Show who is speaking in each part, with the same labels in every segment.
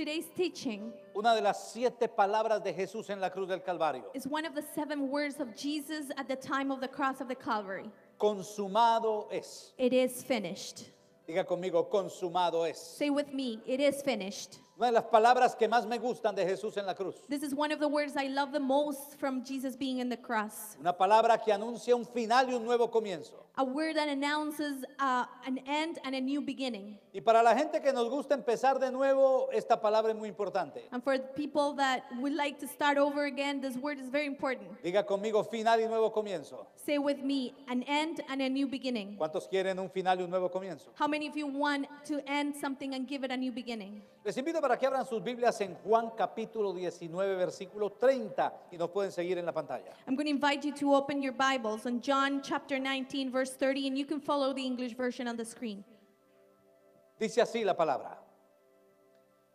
Speaker 1: today's teaching
Speaker 2: Una de las siete palabras de Jesús en la cruz del Calvario.
Speaker 1: is one of the seven words of Jesus at the time of the cross of the Calvary.
Speaker 2: Consumado es. It
Speaker 1: is finished.
Speaker 2: Diga conmigo, consumado es.
Speaker 1: Say with me, it is finished.
Speaker 2: Una de las palabras que más me gustan de Jesús en la cruz.
Speaker 1: This is one of the words I love the most from Jesus being in the cross.
Speaker 2: Una palabra que anuncia un final y un nuevo comienzo.
Speaker 1: A word that announces uh, an end and a new beginning.
Speaker 2: Y para la gente que nos gusta empezar de nuevo, esta palabra es muy importante.
Speaker 1: And for people that would like to start over again, this word is very important.
Speaker 2: Diga conmigo final y nuevo comienzo.
Speaker 1: Say with me, an end and a new beginning.
Speaker 2: ¿Cuántos quieren un final y un nuevo comienzo?
Speaker 1: How many of you want to end something and give it a new beginning?
Speaker 2: Les invito para para que abran sus Biblias en Juan capítulo 19, versículo 30 y nos pueden seguir en la pantalla.
Speaker 1: I'm going to invite you to open your Bibles on John chapter 19 verse 30 and you can follow the English version on the screen.
Speaker 2: Dice así la palabra.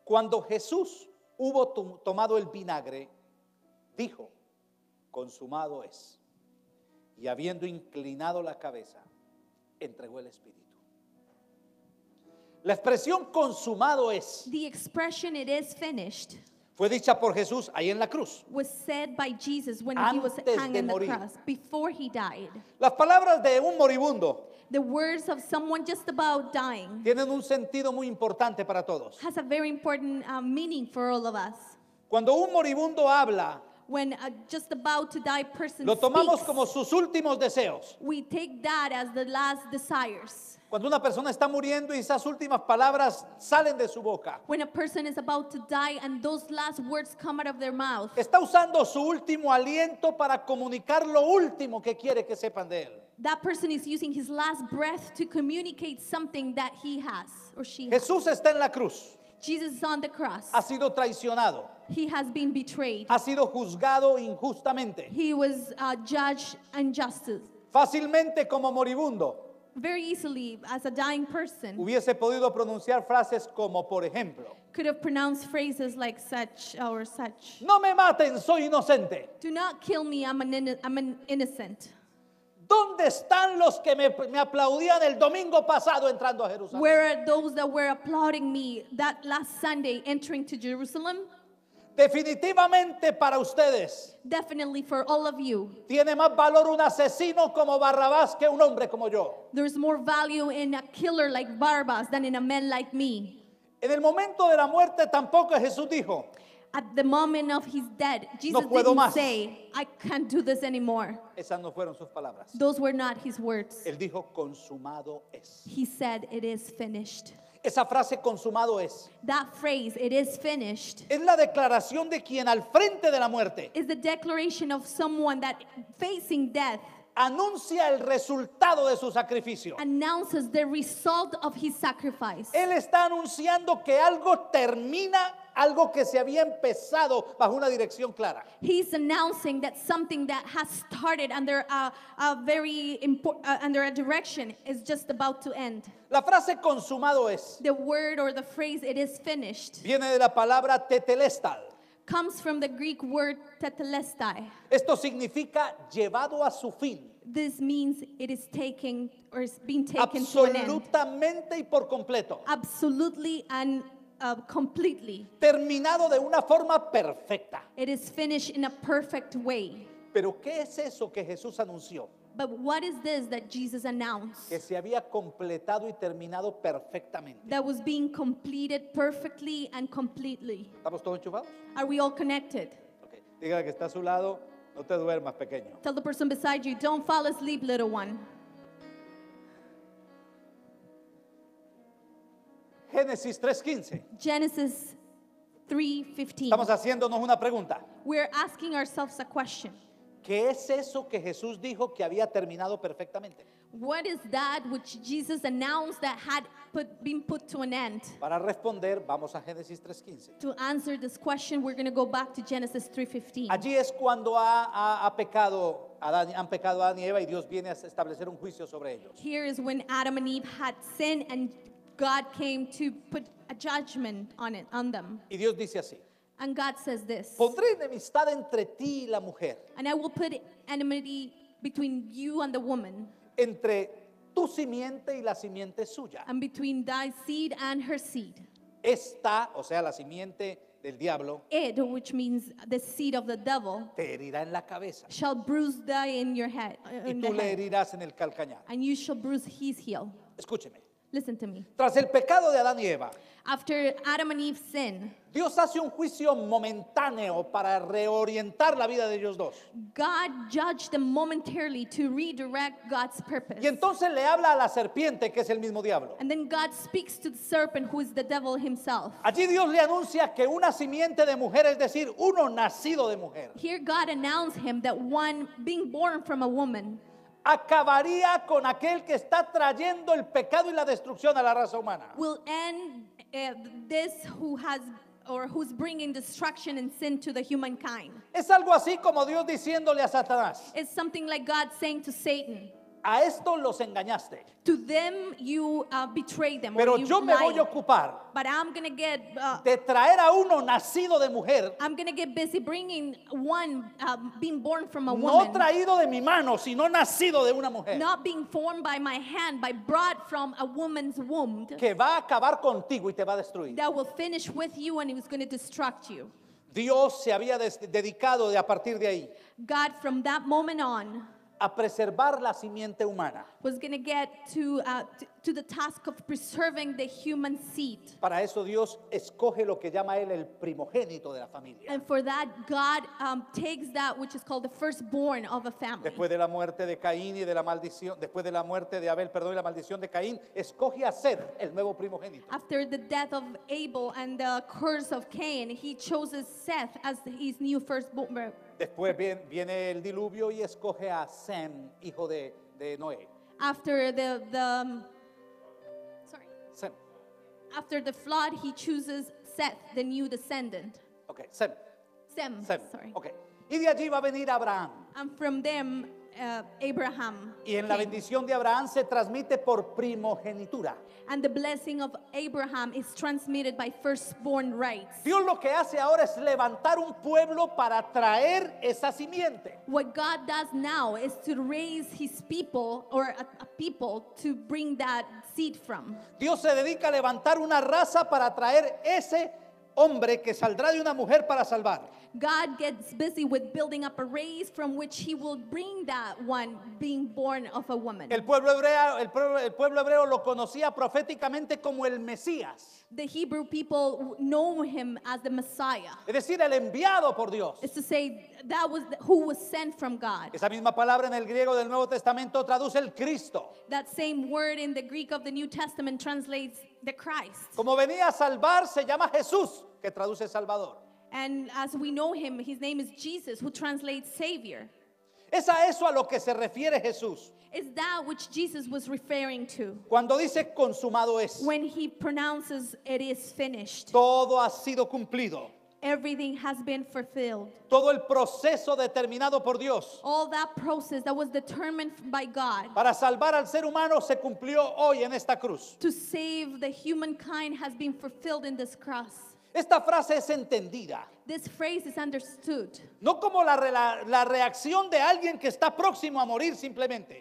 Speaker 2: Cuando Jesús hubo tomado el vinagre, dijo, consumado es. Y habiendo inclinado la cabeza, entregó el Espíritu. La expresión consumado es The expression it is finished fue dicha por Jesús ahí en la cruz.
Speaker 1: Was said by Jesus when he was hanging hung on the morir. cross before he died. Las palabras de un moribundo The words of someone just about dying tienen un sentido muy importante para todos. has a very important uh, meaning for all of us.
Speaker 2: Cuando un moribundo habla,
Speaker 1: when a uh, just about to die person Lo tomamos speaks,
Speaker 2: como sus últimos deseos.
Speaker 1: we take that as the last desires.
Speaker 2: Cuando una persona está muriendo y esas últimas palabras salen de su boca,
Speaker 1: When a person is about to die and
Speaker 2: those last words come out of their mouth, está usando su último aliento para comunicar lo último que quiere que sepan de él.
Speaker 1: that person is using his last breath to communicate something that he has or she has. Jesús está
Speaker 2: en la cruz,
Speaker 1: Jesus is on the cross. ha
Speaker 2: sido traicionado,
Speaker 1: He has been betrayed.
Speaker 2: Ha sido juzgado injustamente.
Speaker 1: He was uh, judged unjustly.
Speaker 2: Fácilmente como moribundo.
Speaker 1: Very easily as a dying person.
Speaker 2: Hubiese podido pronunciar frases como por ejemplo.
Speaker 1: Could have pronounced phrases like such or such. No me maten, soy inocente. Do not kill me, I'm an, in I'm an innocent. ¿Dónde están los que me, me, aplaudían el domingo pasado entrando a Jerusalén? Where are those that were applauding me that last Sunday entering to Jerusalem? Definitivamente para ustedes. Definitely for all of you. Tiene más
Speaker 2: valor un asesino como Barrabás que un hombre como yo. There's more value in a killer
Speaker 1: like Barrabas than in a man like me. En el momento de la muerte tampoco Jesús dijo. At the moment of his death, Jesus no puedo didn't más. say, I can't do this anymore.
Speaker 2: Esas no fueron sus palabras. Those were not
Speaker 1: his words.
Speaker 2: Él dijo consumado es. He
Speaker 1: said it is finished. Esa frase consumado es. Es la declaración de quien al frente de la muerte. anuncia el resultado de su sacrificio. Él está anunciando que algo termina algo que se había empezado bajo una dirección clara. He's announcing that something that has started under a, very uh, under a direction is just about to end. La frase consumado es. The word or the phrase it is finished. Viene de la palabra tetelestal comes from the Greek word tetelestai. Esto significa llevado a su fin. This means it is taking or is being taken to an end. y por completo. Absolutely and uh, completely. Terminado de una forma perfecta. It is finished in a perfect way. Pero ¿qué es eso que
Speaker 2: Jesús anunció?
Speaker 1: But what is this that Jesus announced?
Speaker 2: Que se había completado y terminado perfectamente. That
Speaker 1: was being completed perfectly and completely. ¿Estamos todos enchufados? Are we all connected?
Speaker 2: Okay. Diga que está a su lado, no te duermas, pequeño.
Speaker 1: Tell the person beside you, don't fall asleep, little one. Genesis 3:15. Estamos haciéndonos una pregunta. We're asking ourselves a question. ¿Qué es eso que
Speaker 2: Jesús dijo que había terminado perfectamente?
Speaker 1: What is that which Jesus announced that had put, been put to an end? Para responder, vamos a Génesis 3:15. To answer this question, we're going to go back to Genesis 3:15. Allí es cuando ha, ha- ha pecado, Adán-
Speaker 2: han pecado Adán y Eva y Dios viene a establecer un juicio sobre ellos.
Speaker 1: Here is when Adam and Eve had sinned and God came to put a judgment on it on them.
Speaker 2: Y Dios dice así.
Speaker 1: And God says this. Pondré
Speaker 2: enemistad entre ti y la mujer.
Speaker 1: And I will put enmity between you and the woman. Entre tu simiente y la simiente suya. And between thy seed and her seed. Esta,
Speaker 2: o sea, la simiente del diablo.
Speaker 1: It, which means the seed of the devil. Te herirá en la cabeza. Shall bruise thy in your head. y tú le
Speaker 2: herirás en el calcañar.
Speaker 1: And you shall bruise his heel. Escúcheme. Listen to me.
Speaker 2: Tras el pecado de Adán y Eva,
Speaker 1: After Adam and Eve's sin,
Speaker 2: Dios hace un juicio momentáneo para reorientar la vida de ellos dos. God judged them momentarily to redirect God's purpose. Y entonces le habla a la serpiente, que es el mismo diablo.
Speaker 1: And then God speaks to the serpent who is the devil himself.
Speaker 2: Allí Dios le anuncia que una simiente de mujer, es decir, uno nacido de mujer.
Speaker 1: Here God announced him that one being born
Speaker 2: from a woman acabaría con aquel que está trayendo el pecado y la destrucción a la raza humana.
Speaker 1: Will end uh, this who has or who's bringing destruction and sin to the humankind. Es algo así como Dios diciéndole a Satanás. It's something like God saying to Satan. A esto los engañaste. To them you uh, betrayed them. Pero you yo me lied. voy a
Speaker 2: ocupar
Speaker 1: But I'm gonna get, uh, de traer a uno nacido de mujer. I'm gonna get busy bringing one uh, being born from a woman. No traído de mi mano, sino nacido de una mujer. Not being formed by my hand, but brought from a woman's womb. Que va a acabar contigo y te va a destruir. That will finish with you and it's gonna destruct you.
Speaker 2: Dios se había dedicado de a partir de ahí.
Speaker 1: God from that moment on
Speaker 2: a preservar la simiente humana.
Speaker 1: was going to get to, uh, to the task of preserving the human seed.
Speaker 2: Para eso Dios escoge lo que llama él el primogénito de la familia.
Speaker 1: And for that, God um, takes that which is called the firstborn of a family. Después
Speaker 2: de la muerte de Caín y de la maldición, después de la muerte de Abel, perdón, y la maldición de Caín, escoge a Seth, el nuevo primogénito.
Speaker 1: After the death of Abel and the curse of Cain, he chooses Seth as his new firstborn.
Speaker 2: Después viene, el diluvio y escoge a Sem, hijo de, de Noé.
Speaker 1: After the, the um, sorry. Sem. After the flood, he chooses Seth, the new descendant. Okay, Sem. Sem. Sem. Sorry. Okay. Y de allí va a venir Abraham. And from them Uh, y en la
Speaker 2: bendición de Abraham se transmite por primogenitura.
Speaker 1: Dios lo que hace ahora es levantar un pueblo para traer esa simiente. What God does now is to raise his people or a people to bring that seed from. Dios se dedica a levantar una raza para traer ese hombre que saldrá de una mujer para salvar. God gets busy with building up a race from which he will bring that one being born of a woman. El pueblo
Speaker 2: hebreo, el pueblo, el pueblo hebreo lo conocía proféticamente
Speaker 1: como el Mesías. The Hebrew people know him as the Messiah. Es decir, el enviado por Dios. It's to say that was the, who was sent from God.
Speaker 2: Esa misma palabra en el griego del Nuevo Testamento traduce el Cristo.
Speaker 1: That same word in the Greek of the New Testament translates the Christ.
Speaker 2: Como venía a salvar se llama Jesús, que traduce Salvador.
Speaker 1: And as we know him, his name is Jesus, who translates Savior.
Speaker 2: Es a eso a lo que
Speaker 1: se refiere Jesús. Is that which Jesus was referring to Cuando dice consumado es, when he pronounces it is finished? todo ha sido cumplido. Everything has been fulfilled.
Speaker 2: Todo el proceso determinado por Dios
Speaker 1: All that process that was determined by God
Speaker 2: para salvar al ser humano se cumplió hoy en esta cruz.
Speaker 1: to save the humankind has been fulfilled in this cross. Esta frase es entendida. No como la, reacción de alguien que está próximo a morir simplemente.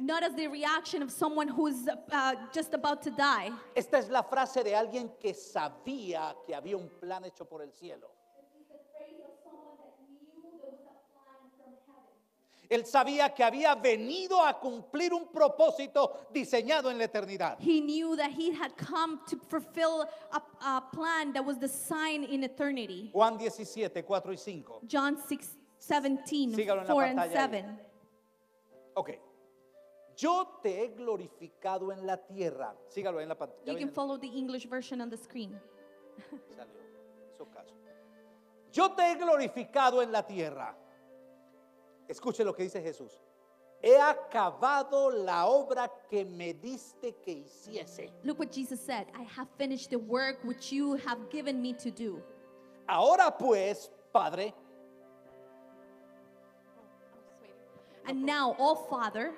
Speaker 1: Esta
Speaker 2: es la frase de alguien que sabía que había un plan hecho por el cielo. Él sabía que había
Speaker 1: venido a cumplir un propósito diseñado en la eternidad. He knew that he had come to fulfill a, plan that was designed in eternity. Juan 17, 4 y 5. John 6, 17, 4 and 7.
Speaker 2: Ok. Yo te he glorificado en la tierra. Sígalo en la pantalla. You can
Speaker 1: follow the English version on the screen. Yo
Speaker 2: te he glorificado en la tierra Escuche lo que dice Jesús. He
Speaker 1: acabado la obra que me diste que hiciese. Look what Jesus said. I have finished the work which you have given me to do. Ahora pues, Padre. And now, oh Father.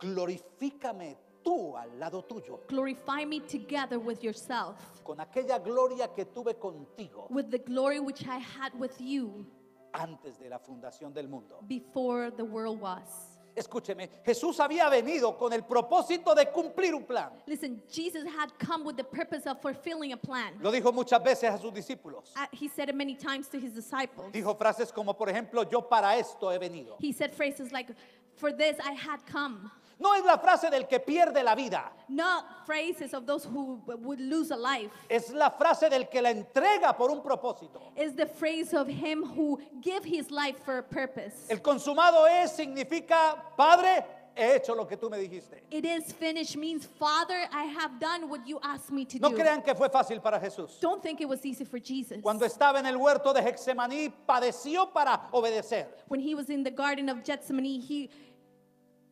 Speaker 2: Glorifícame tú al lado tuyo.
Speaker 1: Glorify me together with yourself.
Speaker 2: Con aquella gloria que tuve contigo.
Speaker 1: With the glory which I had with you
Speaker 2: antes de la fundación del mundo.
Speaker 1: before the world was.
Speaker 2: Escúcheme, Jesús había venido con el propósito de cumplir un plan.
Speaker 1: Listen, Jesus had come with the purpose of fulfilling a plan.
Speaker 2: Lo dijo muchas veces a sus discípulos.
Speaker 1: Uh, He said it many times to his disciples.
Speaker 2: Dijo frases como, por ejemplo, yo para esto he venido.
Speaker 1: He said phrases like, For this I had come. No es la frase del que pierde la vida. Not phrases of those who would lose a life. Es la frase del que la entrega por un propósito. Is the phrase of him who give his life for a purpose. El consumado es significa
Speaker 2: Padre, he hecho lo que tú me dijiste.
Speaker 1: It is finished means Father, I have done what you asked me to no do. No crean
Speaker 2: que fue fácil para
Speaker 1: Jesús. Don't
Speaker 2: think it was easy for Jesus. Cuando estaba en el huerto de
Speaker 1: Getsemaní, padeció para obedecer. When he was in the garden of Gethsemane, he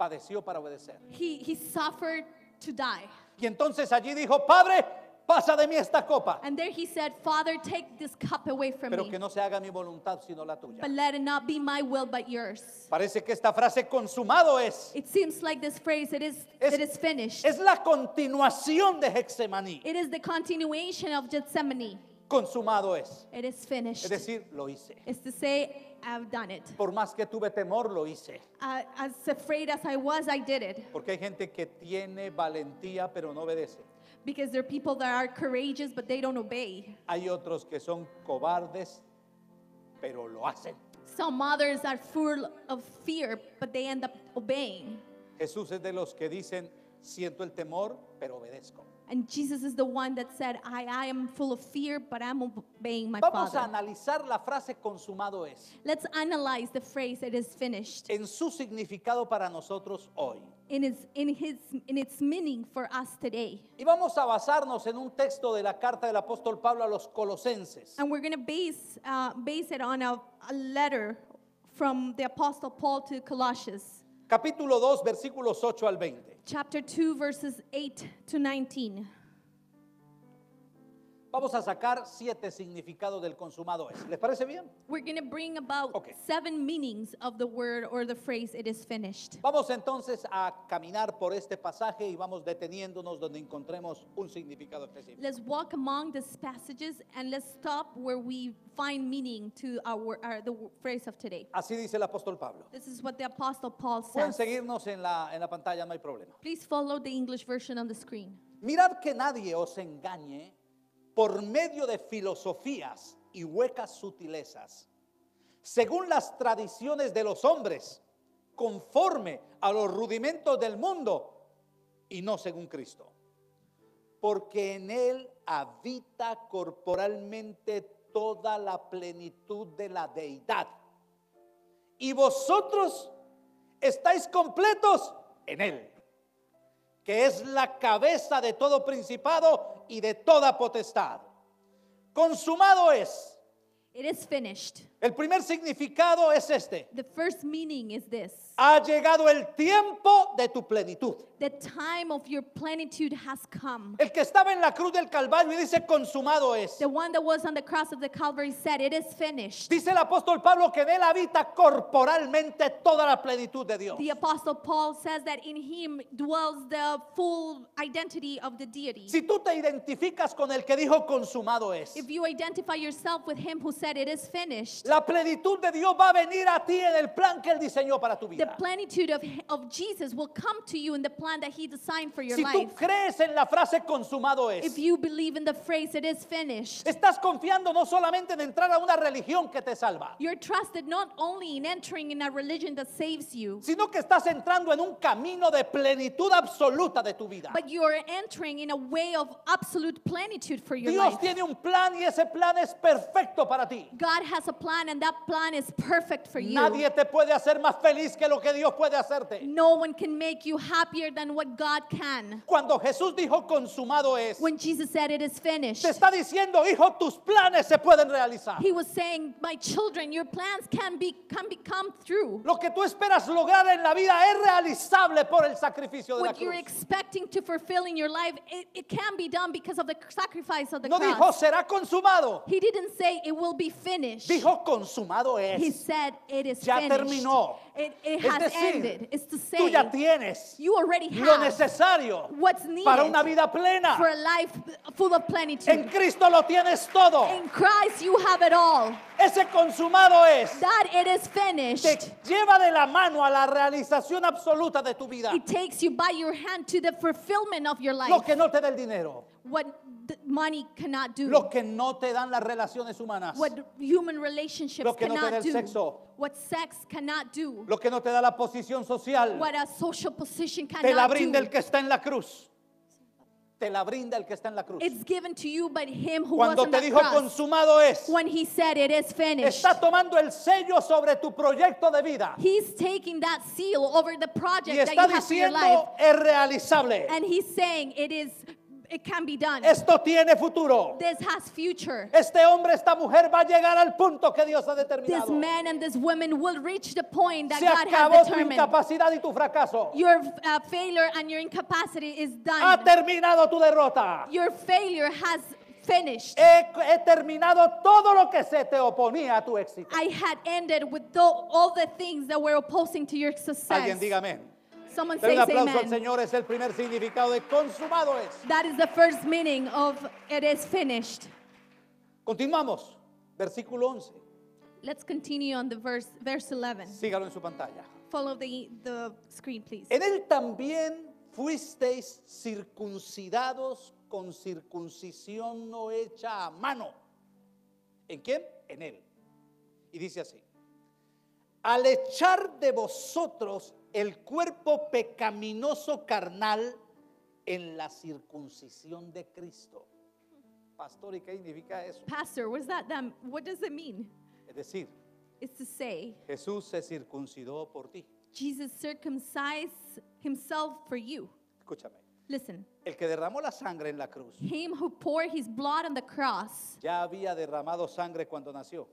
Speaker 2: padeció para obedecer. He,
Speaker 1: he suffered to die.
Speaker 2: Y entonces allí dijo, Padre, pasa de mí esta copa.
Speaker 1: And there he said, Father, take this cup away from me. Pero que no se haga mi
Speaker 2: voluntad sino la tuya. But
Speaker 1: let it not be my will but yours.
Speaker 2: Parece que esta frase consumado
Speaker 1: es. It seems like this phrase it is es, it is finished. Es la continuación de Getsemaní. It is the continuation of Gethsemane. Consumado es. It is finished. Es decir, lo hice. It's say have done it.
Speaker 2: Por más que tuve temor, lo hice.
Speaker 1: Uh, as afraid as I was, I did it.
Speaker 2: Porque hay gente que tiene valentía pero no obedece. Because there are
Speaker 1: people that are courageous but they don't obey.
Speaker 2: Hay otros que son cobardes pero lo hacen.
Speaker 1: Some others are full of fear but they end up obeying.
Speaker 2: Jesús es de los que dicen, siento el temor, pero obedezco.
Speaker 1: And Jesus is the one that said, I, I am full of fear, but I'm obeying my Vamos a analizar la frase consumado es Let's analyze the phrase, it is finished,
Speaker 2: en su significado para nosotros hoy.
Speaker 1: in its, in, his, in its meaning for us today. Y vamos a basarnos
Speaker 2: en un texto de la carta del apóstol Pablo a los Colosenses.
Speaker 1: And we're going to base, uh, base it on a, a letter from the Apostle Paul to Colossians. Capítulo
Speaker 2: 2, versículos 8 al 20.
Speaker 1: Chapter 2 verses 8 to 19.
Speaker 2: Vamos a sacar siete significados del consumado es. ¿Les parece bien?
Speaker 1: We're going to bring about Okay. seven meanings of the word or the phrase it is finished. Vamos
Speaker 2: entonces a caminar por este pasaje y vamos deteniéndonos donde encontremos un significado específico. Let's
Speaker 1: walk among these passages and let's stop where we find meaning to our, our the phrase of today.
Speaker 2: Así dice el apóstol Pablo.
Speaker 1: This is what the apostle Paul Pueden
Speaker 2: seguirnos en la, en la pantalla, no hay problema.
Speaker 1: Please follow the English version on the screen. Mirad que nadie
Speaker 2: os engañe por medio de filosofías y huecas sutilezas, según las tradiciones de los hombres, conforme a los rudimentos del mundo y no según Cristo. Porque en Él habita corporalmente toda la plenitud de la deidad. Y vosotros estáis completos en Él, que es la cabeza de todo principado y de toda potestad. Consumado es.
Speaker 1: It is finished.
Speaker 2: El primer significado es este.
Speaker 1: The first meaning is this.
Speaker 2: Ha llegado el
Speaker 1: tiempo de tu plenitud. The time of your plenitude has come. El que estaba en la cruz del Calvario y dice consumado es. The one that was on the cross of the Calvary said it is finished.
Speaker 2: Dice el apóstol Pablo que en él habita corporalmente toda la plenitud de Dios. The
Speaker 1: apostle Paul says that in him dwells the full identity of the deity. Si tú te
Speaker 2: identificas con el que dijo consumado es.
Speaker 1: If you identify yourself with him who said it is finished. La plenitud de Dios va a venir a ti en el plan que él diseñó para tu vida. The plenitude of, of Jesus will come to you in the plan that he designed for your si life. Si tú crees en la frase consumado es. If you believe in the phrase it is finished. Estás confiando no solamente en entrar a una religión que te salva. You're trusted not only in entering in a religion that saves you. Sino que estás entrando en un camino de plenitud absoluta de tu vida. But you're entering in a way of
Speaker 2: absolute plenitude for your Dios life. Dios tiene un plan y ese plan es perfecto para ti. God has a
Speaker 1: plan plan and that plan is perfect for you. Nadie te puede hacer más feliz que lo que Dios puede hacerte. No one can make you happier than what God can. Cuando Jesús dijo consumado es. When Jesus said it is finished. Te está diciendo, hijo, tus planes se pueden realizar. He was saying, my children, your plans can be can become through. Lo que tú esperas lograr en la vida es realizable por el sacrificio de what la cruz. What you're expecting to fulfill in your life, it, it can be done because of the sacrifice of the no cross. No dijo será consumado. He didn't say it will be finished. Dijo consumado es. He said, it is ya finished. terminó. It, it es has decir, ended. It's the same. tú ya tienes you already have lo necesario what's needed para una vida plena. For a life full of plenitude. En Cristo lo tienes todo. In Christ you have it all. Ese consumado es. That it is finished. Te lleva de la mano a la realización absoluta de tu vida. It takes you by your hand to the fulfillment of your life. Lo que no te da el dinero. What money cannot do. Lo que no te dan las relaciones humanas. What human relationships Lo que no te da el do. sexo. What sex cannot do.
Speaker 2: Lo que no te da la posición social. What
Speaker 1: a social position cannot te la brinda do. el que está en la cruz. Te la brinda el que está en la cruz. It's given to you by him who Cuando was te on dijo cross. consumado es, When he said, It is finished. está tomando el sello sobre tu proyecto de vida. He's taking that seal over the project y está that you diciendo have for your life. es realizable. And he's saying it is esto tiene futuro. Este hombre, esta mujer va a llegar al punto que Dios ha determinado. This man and this woman will reach the point that Se acabó tu incapacidad
Speaker 2: y tu fracaso.
Speaker 1: Your uh, failure and your incapacity Ha
Speaker 2: terminado tu derrota.
Speaker 1: He, terminado todo lo que se te oponía a tu éxito. I had ended aplauso al
Speaker 2: Señor es el primer significado de consumado
Speaker 1: es. That is the first meaning of it is finished. Continuamos. Versículo 11. Let's continue on the verse verse 11. Sígalo en su pantalla. Follow the screen please. En
Speaker 2: él también fuisteis circuncidados con circuncisión no hecha a mano. ¿En quién? En él. Y dice así: Al echar de vosotros el cuerpo pecaminoso carnal en la circuncisión de Cristo. Pastor, ¿y qué significa eso?
Speaker 1: Pastor, what's that, that, what does it mean? Es decir, It's to say,
Speaker 2: Jesús se circuncidó por ti.
Speaker 1: Jesus circumcised himself for you. Escúchame. Listen.
Speaker 2: El que derramó la sangre en la cruz.
Speaker 1: Him who poured his blood on the cross.
Speaker 2: Ya había derramado sangre cuando nació.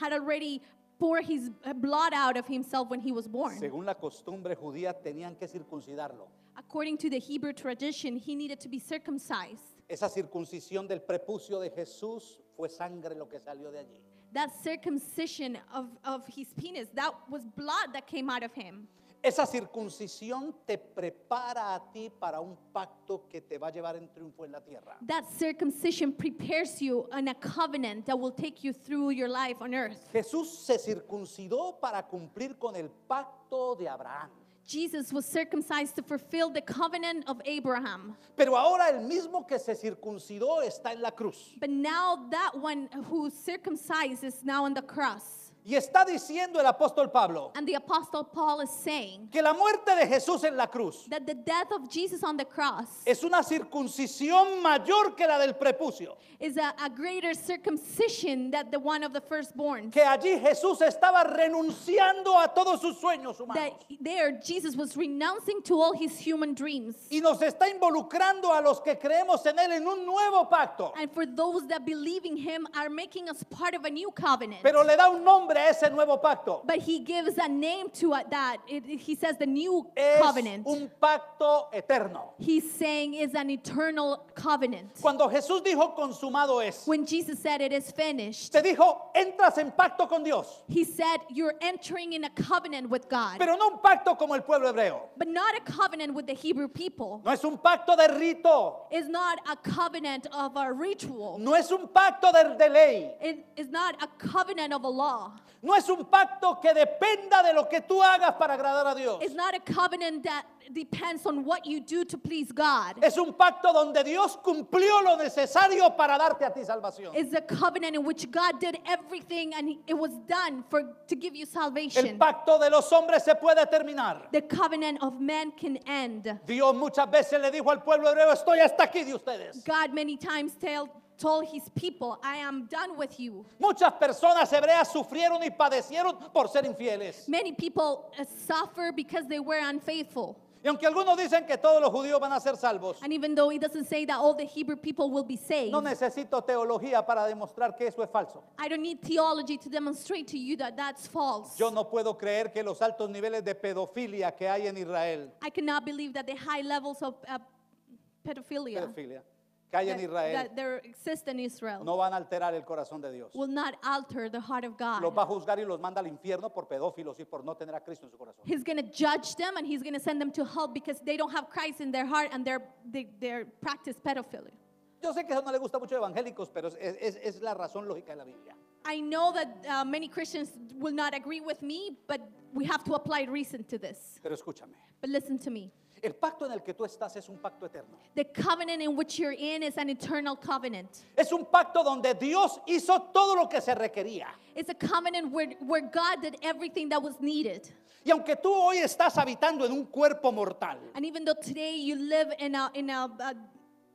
Speaker 1: Had already pour his blood out of himself when he was born. Según
Speaker 2: la costumbre judía, tenían que circuncidarlo.
Speaker 1: According to the Hebrew tradition, he needed to be circumcised.
Speaker 2: Esa circuncisión del prepucio de Jesús fue sangre lo que salió de allí.
Speaker 1: That circumcision of, of his penis, that was blood that came out of him.
Speaker 2: Esa circuncisión te prepara a ti para un pacto que te va a llevar en triunfo en la tierra. That
Speaker 1: circumcision prepares you on a covenant that will take you through your life on earth. Jesús se circuncidó para cumplir con el pacto de Abraham. Jesus was circumcised to fulfill the covenant of Abraham. Pero ahora el mismo que se circuncidó está en la cruz. But now that one who circumcised is now on the cross. Y está diciendo el apóstol Pablo And the apostle Paul is saying que la muerte de
Speaker 2: Jesús en la cruz
Speaker 1: that the death of Jesus on the cross
Speaker 2: es una circuncisión mayor que la del prepucio.
Speaker 1: is a, a greater circumcision than the one of the firstborn. Que
Speaker 2: allí Jesús estaba renunciando a todos sus sueños That humanos. there Jesus was
Speaker 1: renouncing to all his human dreams. Y nos está involucrando a los que creemos en Él en un nuevo pacto. And for those that believe in him are making us part of a new covenant. Pero le da un nombre nombre a ese nuevo pacto. But he gives a name to it that. It, he says the new es covenant. un pacto eterno. He's saying is an eternal covenant. Cuando Jesús dijo consumado es. When Jesus said it is finished. Te dijo entras en pacto con Dios. He said you're entering in a covenant with God. Pero no un pacto como el pueblo hebreo. But not a covenant with the Hebrew people.
Speaker 2: No es un pacto de rito.
Speaker 1: It's not a covenant of a ritual. No es un pacto de, de ley. It is not a covenant of a law. No es un pacto que dependa de lo que tú hagas para agradar a Dios depends on what you do to please God. Es un pacto donde Dios cumplió lo necesario para darte a ti salvación. It's a covenant in which God did everything and it was done for to give you salvation. El pacto de los hombres se puede terminar. The covenant of man can end. Dios muchas veces le dijo al pueblo hebreo, estoy hasta aquí de ustedes. God many times told told his people, I am done with you.
Speaker 2: Muchas personas hebreas sufrieron
Speaker 1: y padecieron por ser infieles. Many people uh, suffer because they were unfaithful. Y aunque algunos dicen que todos los judíos van a ser salvos, no necesito teología para demostrar que eso es falso.
Speaker 2: Yo no puedo creer que los altos niveles de pedofilia que hay en Israel,
Speaker 1: I cannot believe that the high levels of uh,
Speaker 2: que hay en Israel
Speaker 1: that in Israel no
Speaker 2: van a alterar el corazón de Dios.
Speaker 1: will not alter the heart of God. Los va a
Speaker 2: juzgar y los manda al infierno por pedófilos y por no tener a Cristo en su corazón.
Speaker 1: He's going to judge them and he's going to send them to hell because they don't have Christ in their heart and they're, they, they're practice pedophilia. Yo
Speaker 2: sé que eso no le gusta mucho a evangélicos, pero es, es, es la razón lógica de la Biblia.
Speaker 1: I know that uh, many Christians will not agree with me, but we have to apply reason to this. Pero escúchame. But listen to me.
Speaker 2: El pacto en el que tú estás es un pacto eterno.
Speaker 1: The covenant in which you're in is an eternal covenant. Es un pacto donde Dios hizo todo lo que se requería. It's a covenant where, where God did everything that was needed. Y aunque tú hoy estás habitando en un cuerpo mortal. And even though today you live in a, in a, uh,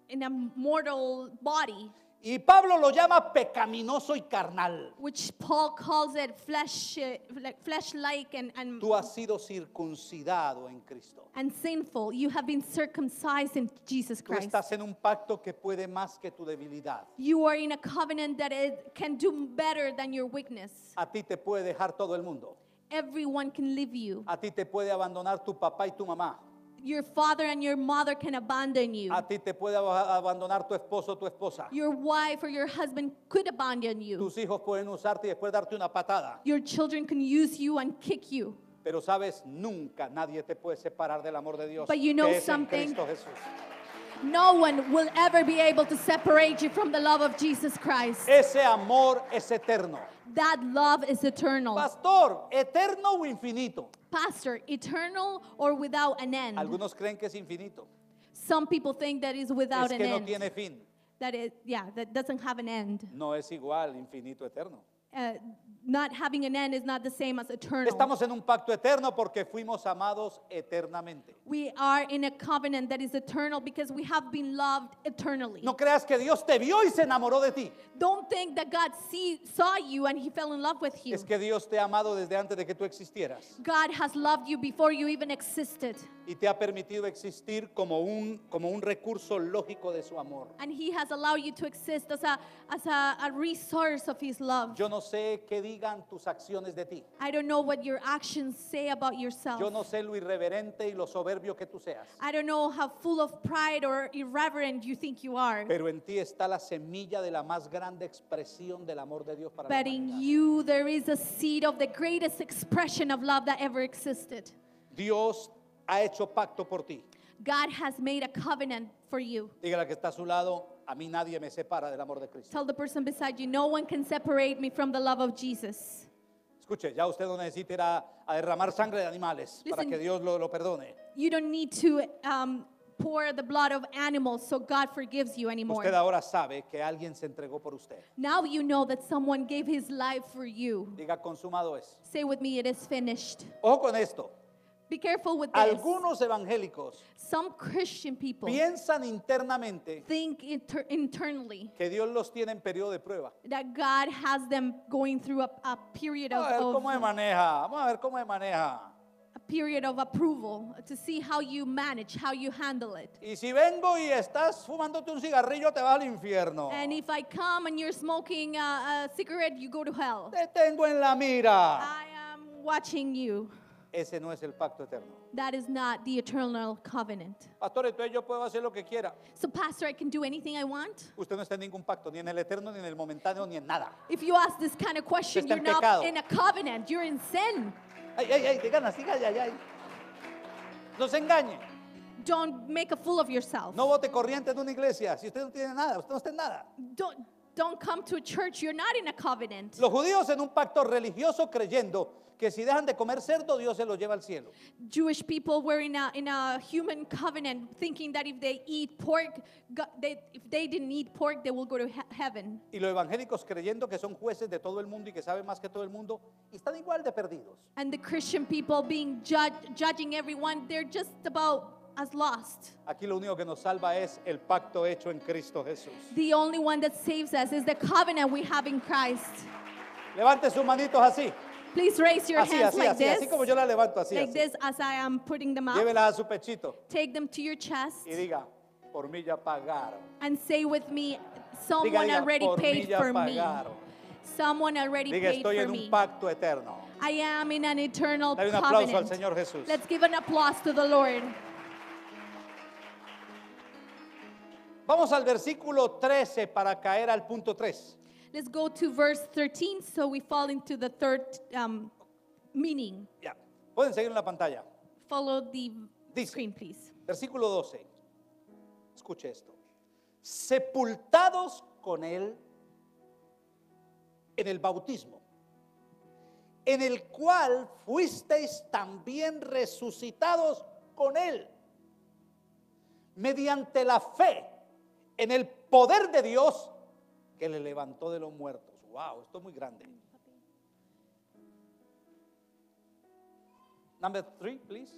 Speaker 1: in a mortal body. Y Pablo lo llama pecaminoso y carnal. Which Paul calls it flesh, eh, flesh like and, and Tú has
Speaker 2: sido circuncidado en Cristo.
Speaker 1: and sinful. You have been circumcised in Jesus Tú Christ.
Speaker 2: estás en un pacto que puede más que tu debilidad.
Speaker 1: You are in a covenant that it can do better than your weakness.
Speaker 2: A ti te puede dejar todo el mundo.
Speaker 1: Everyone can leave you.
Speaker 2: A ti te puede abandonar tu papá y tu mamá
Speaker 1: your father and your mother can abandon you. A
Speaker 2: ti te puede abandonar tu esposo o tu esposa.
Speaker 1: Your wife or your husband could abandon you. Tus
Speaker 2: hijos pueden usarte y después darte una patada. Your children can use you and kick you. Pero sabes, nunca nadie te puede separar del amor de Dios. But you know que es something. En Cristo Jesús.
Speaker 1: no one will ever be able to separate you from the love of Jesus Christ. Ese amor es eterno. That love is eternal. Pastor, eterno o infinito. Pastor, eternal or without an end. Algunos
Speaker 2: creen que es infinito.
Speaker 1: Some people think that is without es que an no end. Tiene fin. That is, yeah, that doesn't have an end.
Speaker 2: No es igual infinito eterno.
Speaker 1: Uh, not having an end is not the same as eternal. Estamos
Speaker 2: en un pacto eterno porque fuimos amados eternamente.
Speaker 1: We are in a covenant that is eternal because we have been loved eternally. No creas que Dios te vio y se enamoró de ti. Don't think that God see, saw you and he fell in love with you. Es que Dios te ha amado desde antes de que tú existieras. God has loved you before you even existed.
Speaker 2: Y te ha permitido existir como un como un recurso lógico de su amor.
Speaker 1: And he has allowed you to exist as a as a, a resource of His love. Yo no sé qué digan tus
Speaker 2: acciones de ti.
Speaker 1: I don't know what your actions say about yourself. Yo no
Speaker 2: sé lo irreverente y lo soberbio que tú seas.
Speaker 1: I don't know how full of pride or irreverent you think you are. Pero
Speaker 2: en ti está la semilla de la más grande expresión del amor de Dios para But la
Speaker 1: in you there is a seed of the greatest expression of love that ever existed.
Speaker 2: Dios ha hecho pacto por ti.
Speaker 1: God has made a covenant for you.
Speaker 2: Dígale que está a su lado, a mí nadie me separa del amor de Cristo. Tell
Speaker 1: the person beside you, no one can separate me from the love of Jesus.
Speaker 2: Escuche, ya usted no necesita ir a, a derramar sangre de animales Listen, para que Dios lo, lo perdone.
Speaker 1: You don't need to um, pour the blood of animals so God forgives you anymore. Usted ahora
Speaker 2: sabe que alguien se entregó por usted.
Speaker 1: Now you know that someone gave his life for you. Diga, consumado es. Say with me, it is finished.
Speaker 2: Ojo con esto.
Speaker 1: Be careful with this. Algunos
Speaker 2: evangélicos Some Christian people piensan internamente
Speaker 1: think inter internally
Speaker 2: que Dios los tiene en periodo de prueba.
Speaker 1: that God has them going through a, a period Vamos a ver of, cómo maneja. Vamos a ver cómo se maneja. a period of approval to see how you manage, how you handle it.
Speaker 2: Y si vengo y estás fumándote un cigarrillo, te vas al infierno. And
Speaker 1: if I come and you're smoking a, a cigarette, you go to hell. Te tengo en la mira. I am watching you.
Speaker 2: Ese no es el pacto eterno.
Speaker 1: That is not the eternal covenant.
Speaker 2: Pastor, entonces yo puedo hacer lo que quiera.
Speaker 1: So pastor, I can do anything I want.
Speaker 2: Usted no está en ningún pacto, ni en el eterno, ni en el momentáneo, ni en nada.
Speaker 1: If you ask this kind of question, you're not pecado. in a covenant, you're in sin. Ay, ay, ay, qué ganas, siga, ay, ay. No se engañe. Don't make a fool of yourself. No vote corriente en una iglesia. Si usted no tiene nada, usted no está en nada. Don't don't come to church, you're not in a covenant. Los
Speaker 2: judíos en un pacto religioso creyendo que si dejan de comer cerdo, Dios se los lleva al cielo.
Speaker 1: Jewish people were in a, in a human covenant thinking that if they eat pork, they, if they didn't eat pork, they will go to heaven.
Speaker 2: Y los evangélicos creyendo que son jueces de todo el mundo y que saben más que todo el mundo,
Speaker 1: están igual de perdidos. And the Christian people being judge, judging everyone, they're just about as lost.
Speaker 2: Aquí lo único que nos salva es el pacto hecho en Cristo Jesús.
Speaker 1: The only one that saves us is the covenant we have in Christ. Levante sus manitos así. Please raise your así, hands así, like así, this. Así como
Speaker 2: yo la levanto así. Like así. this
Speaker 1: as I am putting them up. Llévelas a
Speaker 2: su pechito.
Speaker 1: Take them to your chest. Y diga,
Speaker 2: por mí ya pagaron.
Speaker 1: And say with me, someone diga, diga, already paid for me. Someone already diga, paid estoy for en me. un pacto eterno. I am in an eternal Dale un aplauso covenant. al
Speaker 2: Señor Jesús. Let's
Speaker 1: give an applause to the Lord.
Speaker 2: Vamos al versículo 13 para caer al punto 3.
Speaker 1: Let's go to verse 13 so we fall into the third um, meaning.
Speaker 2: Ya. Pueden seguir en la pantalla.
Speaker 1: Follow the
Speaker 2: screen, please. Versículo 12. Escuche esto. Sepultados con él en el bautismo, en el cual fuisteis también resucitados con él, mediante la fe en el poder de Dios que le levantó de los muertos. Wow, esto es muy grande. Number three, please.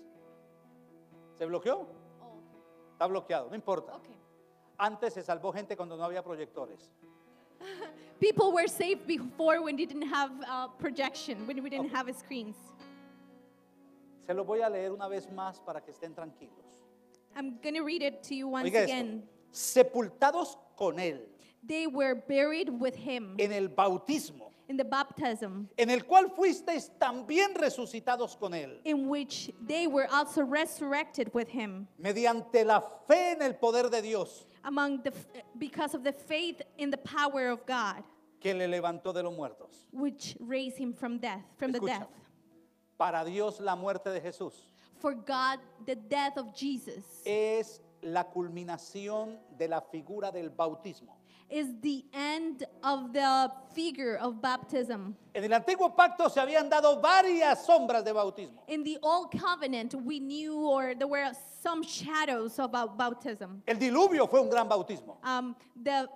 Speaker 2: ¿Se bloqueó? Está bloqueado, no importa. Okay. Antes se salvó gente cuando no había proyectores.
Speaker 1: People were saved before when they didn't have uh, projection, when we didn't have screens.
Speaker 2: Se lo voy a leer una vez más para que estén tranquilos.
Speaker 1: I'm going to read it to you once again
Speaker 2: sepultados con él.
Speaker 1: En el bautismo. En el cual fuisteis también resucitados con él. Mediante la fe en el poder de Dios.
Speaker 2: Que le levantó de los muertos. Para Dios la muerte de Jesús. Es la culminación de la figura del bautismo.
Speaker 1: Is the end of the figure of baptism.
Speaker 2: En el antiguo pacto se habían dado varias sombras de bautismo.
Speaker 1: In the old covenant we knew or there were some shadows about baptism.
Speaker 2: El diluvio fue un gran bautismo.
Speaker 1: Um, the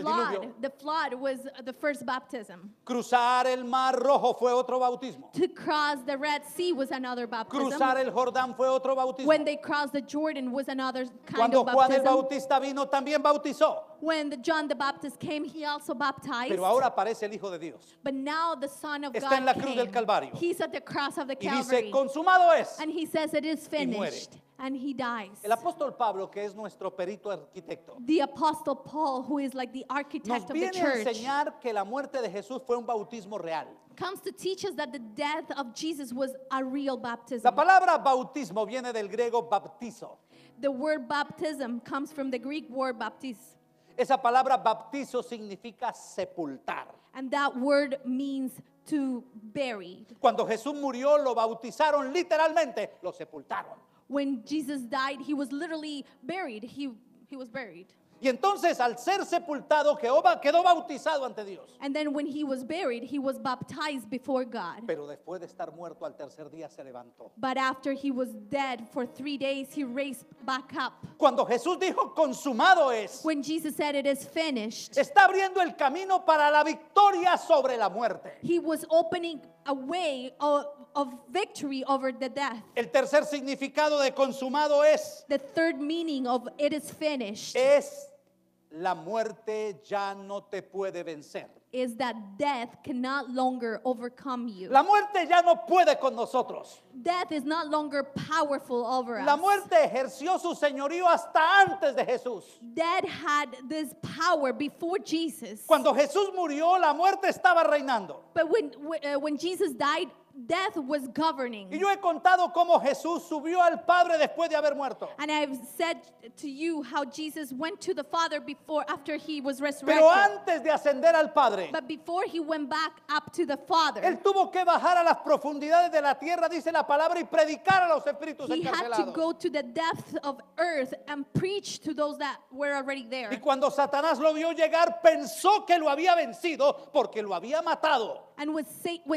Speaker 1: Flood, the flood was the first baptism.
Speaker 2: Cruzar el Mar Rojo fue otro bautismo.
Speaker 1: To cross the Red Sea was another baptism. Cruzar el Jordán fue otro bautismo. When they crossed the Jordan was another kind Cuando of baptism. Juan el Bautista vino también bautizó. When the John the Baptist came, he also baptized. Pero ahora
Speaker 2: aparece el Hijo de Dios.
Speaker 1: But now the Son of Está God en la cruz came. del Calvario. He's at the cross of the Calvary. Y dice, consumado es. And he says, it is finished. Y muere. and he dies. El apóstol Pablo, que es nuestro perito arquitecto, The apostle Paul, who is like the architect of the viene a enseñar que la muerte de Jesús fue un bautismo real. comes to teach us that the death of Jesus was a real baptism. La palabra bautismo viene del griego baptizo. The word baptism comes from the Greek word baptize. Esa palabra baptizo significa sepultar. and that word means to bury.
Speaker 2: Cuando Jesús murió, lo bautizaron literalmente, lo sepultaron.
Speaker 1: when Jesus died, he was literally buried. He, he was buried. Y entonces al ser
Speaker 2: sepultado, Jehová quedó bautizado ante Dios.
Speaker 1: And then when he was buried, he was baptized before God.
Speaker 2: Pero después de estar muerto al tercer día se levantó.
Speaker 1: But after he was dead for three days, he raised back up. Cuando Jesús dijo consumado es. When Jesus said it is finished. Está abriendo el camino para la victoria sobre la muerte. He was opening a way of, victory over the death. El tercer significado de consumado es The third meaning of it is finished es la
Speaker 2: muerte ya no te puede vencer.
Speaker 1: is that death cannot longer overcome you. La
Speaker 2: muerte ya no puede con nosotros.
Speaker 1: Death is not longer powerful over us. La muerte ejerció su señorío hasta antes de Jesús. Death had this power before Jesus. Cuando Jesús murió, la muerte estaba reinando. But when, when uh, Jesus died, death was governing. Y yo he contado cómo Jesús subió al Padre después de haber muerto. And I've said to you how Jesus went to the Father before after he was resurrected. Pero antes
Speaker 2: de ascender al Padre.
Speaker 1: But before he went back up to the Father. Él
Speaker 2: tuvo que bajar a las profundidades de la tierra, dice la palabra, y predicar a los espíritus he encarcelados. He had to go
Speaker 1: to the depth of earth and preach to those that were already there. Y cuando Satanás lo vio llegar, pensó que lo había vencido porque lo había matado. And when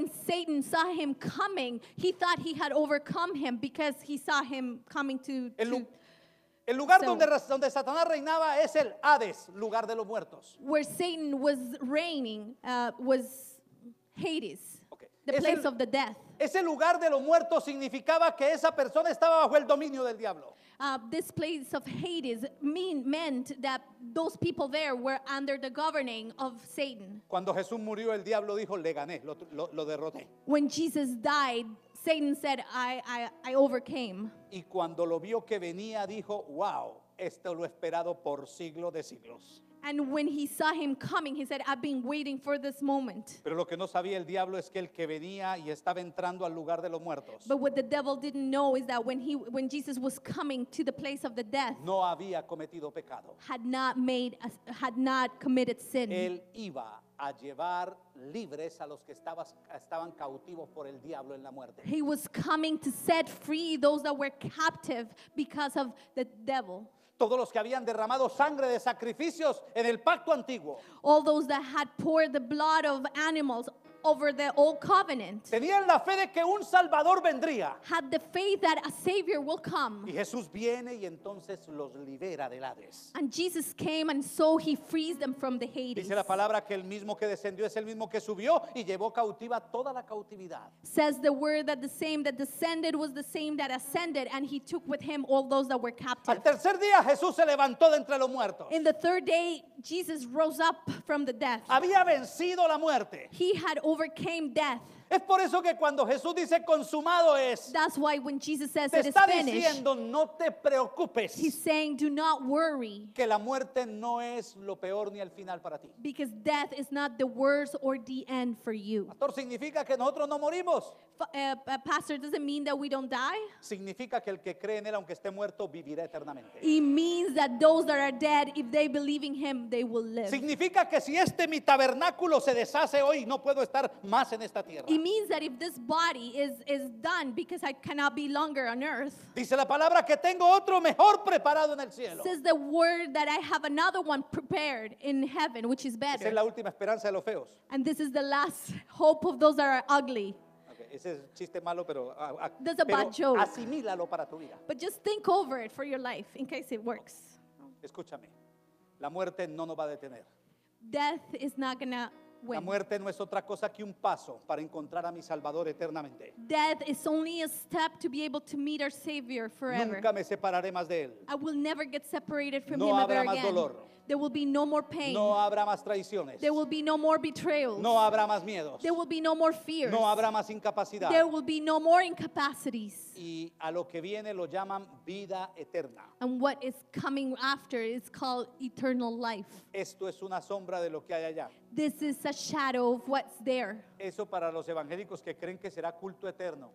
Speaker 1: Satan saw him coming, he thought he had overcome him because he saw him coming to. El, el lugar donde, donde Satanás reinaba es el Hades, lugar de los
Speaker 2: muertos. Where
Speaker 1: Satan was reigning uh, was Hades, okay. the place el, of the death. Ese lugar de los muertos significaba que esa persona estaba bajo el dominio del diablo uh, this place of Hades mean, meant that those people there were under the governing of Satan.
Speaker 2: Cuando Jesús murió, el diablo dijo, le gané, lo, lo, lo derroté.
Speaker 1: When Jesus died, Satan said, I, I, I overcame.
Speaker 2: Y cuando lo vio que venía, dijo, wow, esto lo he esperado por siglos de siglos.
Speaker 1: And when he saw him coming, he said, I've been waiting for this moment.
Speaker 2: Pero lo que no sabía el diablo es que el que venía y estaba entrando al lugar de los muertos, But what
Speaker 1: the devil didn't know is that when he when Jesus was coming to the place of the death,
Speaker 2: no había cometido pecado.
Speaker 1: had not made a, had not committed sin. Él
Speaker 2: iba a llevar libres a los que estabas- estaban cautivos por el diablo en la muerte. He
Speaker 1: was coming to set free those that were captive because of the devil. todos
Speaker 2: los que habían derramado sangre de sacrificios en el
Speaker 1: pacto antiguo. the blood of animals over the old covenant. Tenían la fe de que un Salvador vendría. Had the faith that a savior will come. Y Jesús viene y entonces los libera del Hades. And Jesus came and so he frees them from the Hades. Dice la
Speaker 2: palabra que el mismo que descendió es el mismo que subió y llevó cautiva toda la cautividad.
Speaker 1: Says the word that the same that descended was the same that ascended and he took with him all those that were captive. Al tercer día Jesús se levantó de entre los muertos. In the third day Jesus rose up from the death. Había vencido la muerte. He had overcame death. Es por eso que cuando Jesús dice consumado es, te está diciendo no te preocupes, que la muerte no es lo peor ni el final para ti. Pastor, significa que nosotros no morimos. Eh, eh, pastor, Significa que el que cree en él, aunque
Speaker 2: esté muerto, vivirá eternamente.
Speaker 1: Significa
Speaker 2: que si este mi tabernáculo se deshace hoy, no puedo estar más en esta tierra.
Speaker 1: means that if this body is, is done because I cannot be longer on earth,
Speaker 2: Dice la palabra que
Speaker 1: tengo otro mejor preparado en el cielo. says the word that I have another one prepared in heaven, which is Esa es better. la
Speaker 2: última esperanza de los feos.
Speaker 1: And this is the last hope of those that are ugly.
Speaker 2: Ok, ese es chiste malo, pero, ah, ah, That's a pero bad joke. asimílalo para tu vida.
Speaker 1: But just think over it for your life in case it works.
Speaker 2: Escúchame, la muerte no nos va a detener.
Speaker 1: Death is not going to La muerte
Speaker 2: no es otra cosa que un paso para encontrar a mi Salvador eternamente.
Speaker 1: death is only a step to be able to meet our Savior forever. Nunca
Speaker 2: me separaré más de Él.
Speaker 1: I will never get separated from No Him ever habrá más again. There will be no more pain. No habrá más
Speaker 2: traiciones. There
Speaker 1: will be no more betrayals. No habrá más miedos. There will be no more fears. No habrá
Speaker 2: más incapacidad. There will
Speaker 1: be no more incapacities.
Speaker 2: Y a lo que viene lo llaman vida eterna.
Speaker 1: And what is coming after is called eternal life. Esto
Speaker 2: es una sombra de lo que hay allá.
Speaker 1: This is a shadow of what's there.
Speaker 2: Eso para los evangélicos que creen que será culto eterno.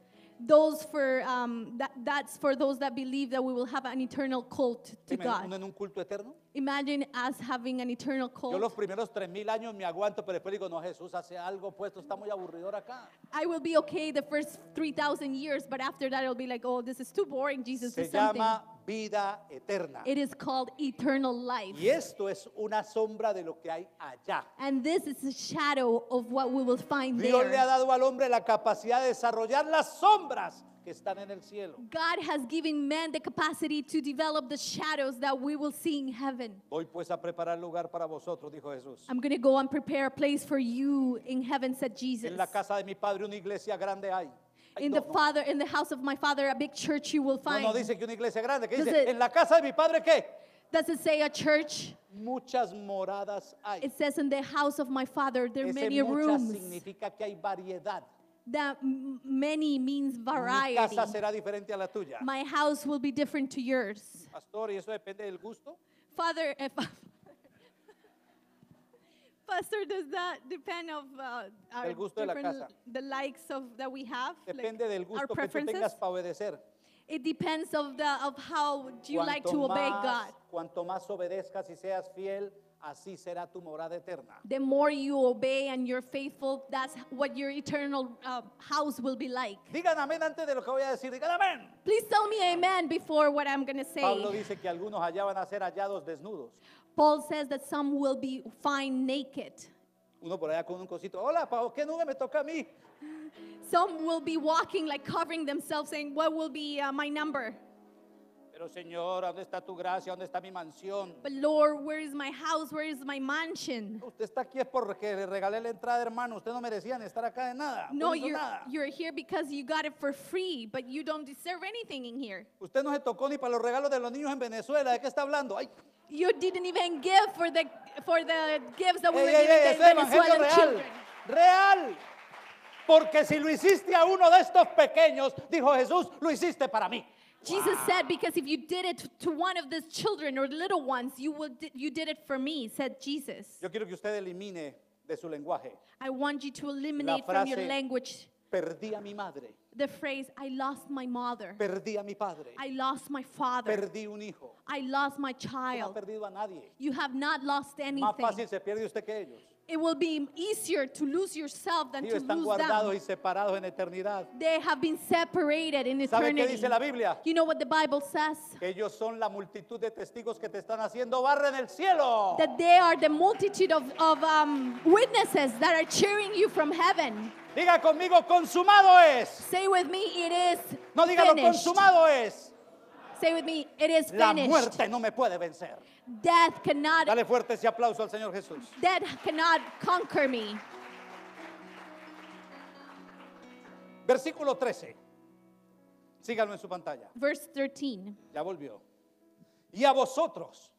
Speaker 1: those for um, that, that's for those that believe that we will have an eternal cult to God. en un
Speaker 2: culto eterno?
Speaker 1: Imagine us having an eternal Yo cult. los primeros
Speaker 2: 3000 años me aguanto, pero después digo, no, Jesús, hace algo, está muy aburridor acá.
Speaker 1: I will be okay the first 3,000 years, but after that, it'll be like, oh, this is too boring, Jesus, do something. llama vida eterna. It is called eternal life. Y esto es una sombra de lo que hay allá. And this is a shadow of what we will find Dios there. le ha dado al hombre la
Speaker 2: capacidad de desarrollar las sombras que están en el cielo.
Speaker 1: God has given man the capacity to develop the shadows that we will see in heaven.
Speaker 2: Voy pues a preparar lugar para vosotros, dijo Jesús. I'm going to
Speaker 1: go and prepare a place for you in heaven, said Jesus. En la casa de mi padre una iglesia grande hay. In the father, in the house of my father, a big church you will find. no dice que una iglesia grande, que Does dice, it- en la casa de mi padre qué? Does it say a church? Muchas moradas hay. It says in the house of my father there are many rooms. significa que hay variedad. That many means Mi variety. casa será
Speaker 2: diferente a la tuya.
Speaker 1: My house will be different to yours. Pastor,
Speaker 2: y eso depende del gusto.
Speaker 1: Father, if, pastor, does that depend of uh, our Del gusto de la casa. the likes of that we have? like Depende del
Speaker 2: our gusto que tú tengas para obedecer.
Speaker 1: It depends of the of how do you like Cuanto to obey God.
Speaker 2: Cuanto más obedezcas y seas fiel, así será
Speaker 1: tu morada eterna. The more you obey and you're faithful, that's what your eternal uh, house will be like. Digan amén antes de lo que voy a decir. Digan amén. Please tell me amen before what I'm going to say. Pablo dice
Speaker 2: que algunos allá van a ser hallados desnudos.
Speaker 1: Paul says that some will be fine naked. Uno por allá con
Speaker 2: un cosito, hola, Pao, ¿qué nube me toca a mí?
Speaker 1: Some will be walking like covering themselves saying, what will be uh, my number?
Speaker 2: Pero Señor, ¿dónde está tu gracia? ¿Dónde está mi mansión?
Speaker 1: But Lord, where is my house? Where is my
Speaker 2: mansion? Usted está aquí es porque le regalé la entrada, hermano. Usted no merecía estar acá de nada. No, you're, nada.
Speaker 1: you're here because you got it for free, but you don't deserve anything in here.
Speaker 2: Usted no se tocó ni para los regalos de los niños en Venezuela. ¿De qué está hablando? Ay.
Speaker 1: You didn't even give for the for the gifts that we ey, were giving the Venezuelan real, children.
Speaker 2: Real. Porque si lo hiciste a uno de estos pequeños, dijo Jesús, lo hiciste para mí. Jesus wow. said,
Speaker 1: because if you did it to one of these children or little ones, you, will, you did it for me, said Jesus.
Speaker 2: Yo quiero que usted elimine de su lenguaje.
Speaker 1: I want you to eliminate frase, from your language.
Speaker 2: Perdí a mi madre.
Speaker 1: The phrase I lost my mother. Perdí a mi padre. I lost my father. Perdí un hijo. I lost my child. No ha perdido a nadie. You have not lost anything. Más fácil se pierde usted que ellos. It will be easier to lose yourself than Ellos to están lose guardados
Speaker 2: them. y separados en eternidad.
Speaker 1: They have been separated in ¿Sabe qué dice la Biblia? You know what the Bible says?
Speaker 2: ellos son la multitud de testigos que te están haciendo barra en el cielo.
Speaker 1: That they are the
Speaker 2: multitude
Speaker 1: of, of um, witnesses that are cheering you from heaven. Diga conmigo, consumado es. Say with me, it is No diga lo consumado es. Say with me, it is finished. La muerte
Speaker 2: no me puede vencer. Death cannot, Dale fuerte ese aplauso al Señor Jesús.
Speaker 1: death cannot conquer me.
Speaker 2: Versículo 13. Síganlo en su pantalla.
Speaker 1: Verse 13.
Speaker 2: Ya volvió. Y a vosotros,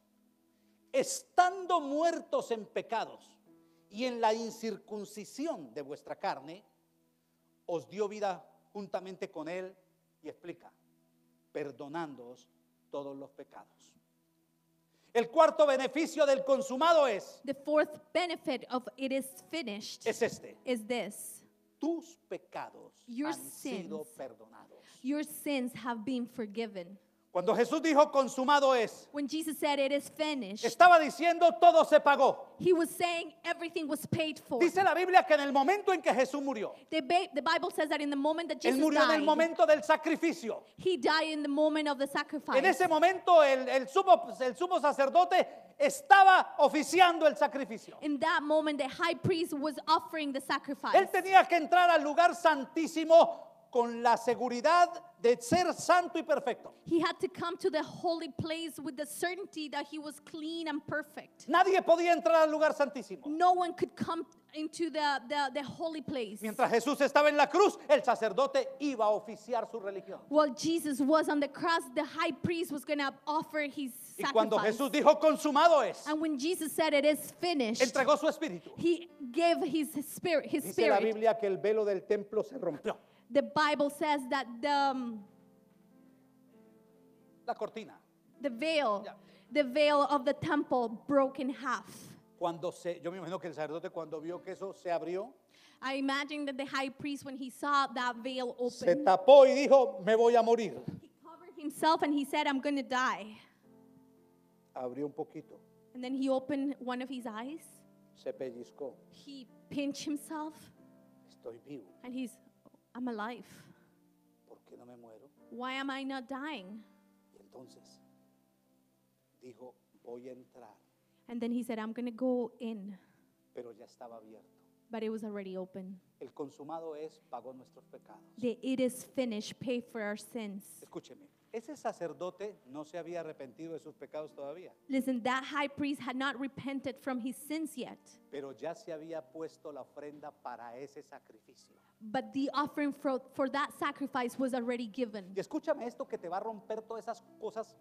Speaker 2: estando muertos en pecados y en la incircuncisión de vuestra carne, os dio vida juntamente con él y explica, perdonándoos todos los pecados. El cuarto beneficio del consumado es
Speaker 1: The fourth benefit of it is finished es este. Is this. Tus
Speaker 2: pecados
Speaker 1: Your han sins, sido perdonados. Your sins have been forgiven. Cuando Jesús dijo consumado es, estaba diciendo todo se pagó. Dice la Biblia que en el momento en que Jesús murió, Él murió en el momento del sacrificio.
Speaker 2: En ese momento el, sumo, el sumo sacerdote estaba oficiando el
Speaker 1: sacrificio. Él
Speaker 2: tenía que entrar al lugar
Speaker 1: santísimo con la seguridad de ser santo y perfecto. He had to come to the holy place with the certainty that he was clean and perfect. Nadie podía entrar al
Speaker 2: lugar santísimo.
Speaker 1: No one could come into the, the, the holy place.
Speaker 2: Mientras Jesús estaba en la cruz, el sacerdote iba a oficiar su religión.
Speaker 1: While Jesus was on the cross, the high priest was going to offer his sacrifice. Y cuando Jesús
Speaker 2: dijo consumado es,
Speaker 1: and when Jesus said it is finished, entregó su espíritu. He gave his spirit. His spirit. Dice la Biblia que el velo del templo se rompió. the Bible says that the um, la cortina, the veil, yeah. the veil of the temple broke in half.
Speaker 2: Cuando se, yo me imagino que el sacerdote cuando vio que eso se abrió,
Speaker 1: I imagine that the high priest when he saw that veil open, se tapó
Speaker 2: y dijo, me voy a morir. He
Speaker 1: covered himself and he said, I'm going to die.
Speaker 2: Abrió un poquito.
Speaker 1: And then he opened one of his eyes.
Speaker 2: Se pellizcó.
Speaker 1: He pinched himself. Estoy vivo. And he's I'm alive.
Speaker 2: ¿Por qué no me muero? Why
Speaker 1: am I not dying?
Speaker 2: Y entonces dijo, voy a entrar.
Speaker 1: And then he said, I'm going to go in.
Speaker 2: Pero ya estaba abierto.
Speaker 1: But it was already open.
Speaker 2: El consumado es, pagó nuestros pecados.
Speaker 1: The it is finished, pay for our sins.
Speaker 2: Escúcheme. Ese sacerdote no se había arrepentido de sus pecados todavía.
Speaker 1: Listen, that high priest had not repented from his sins yet.
Speaker 2: Pero ya se había puesto la ofrenda para ese sacrificio.
Speaker 1: But the offering for, for that sacrifice was already given. Y escúchame esto que te va a romper todas esas cosas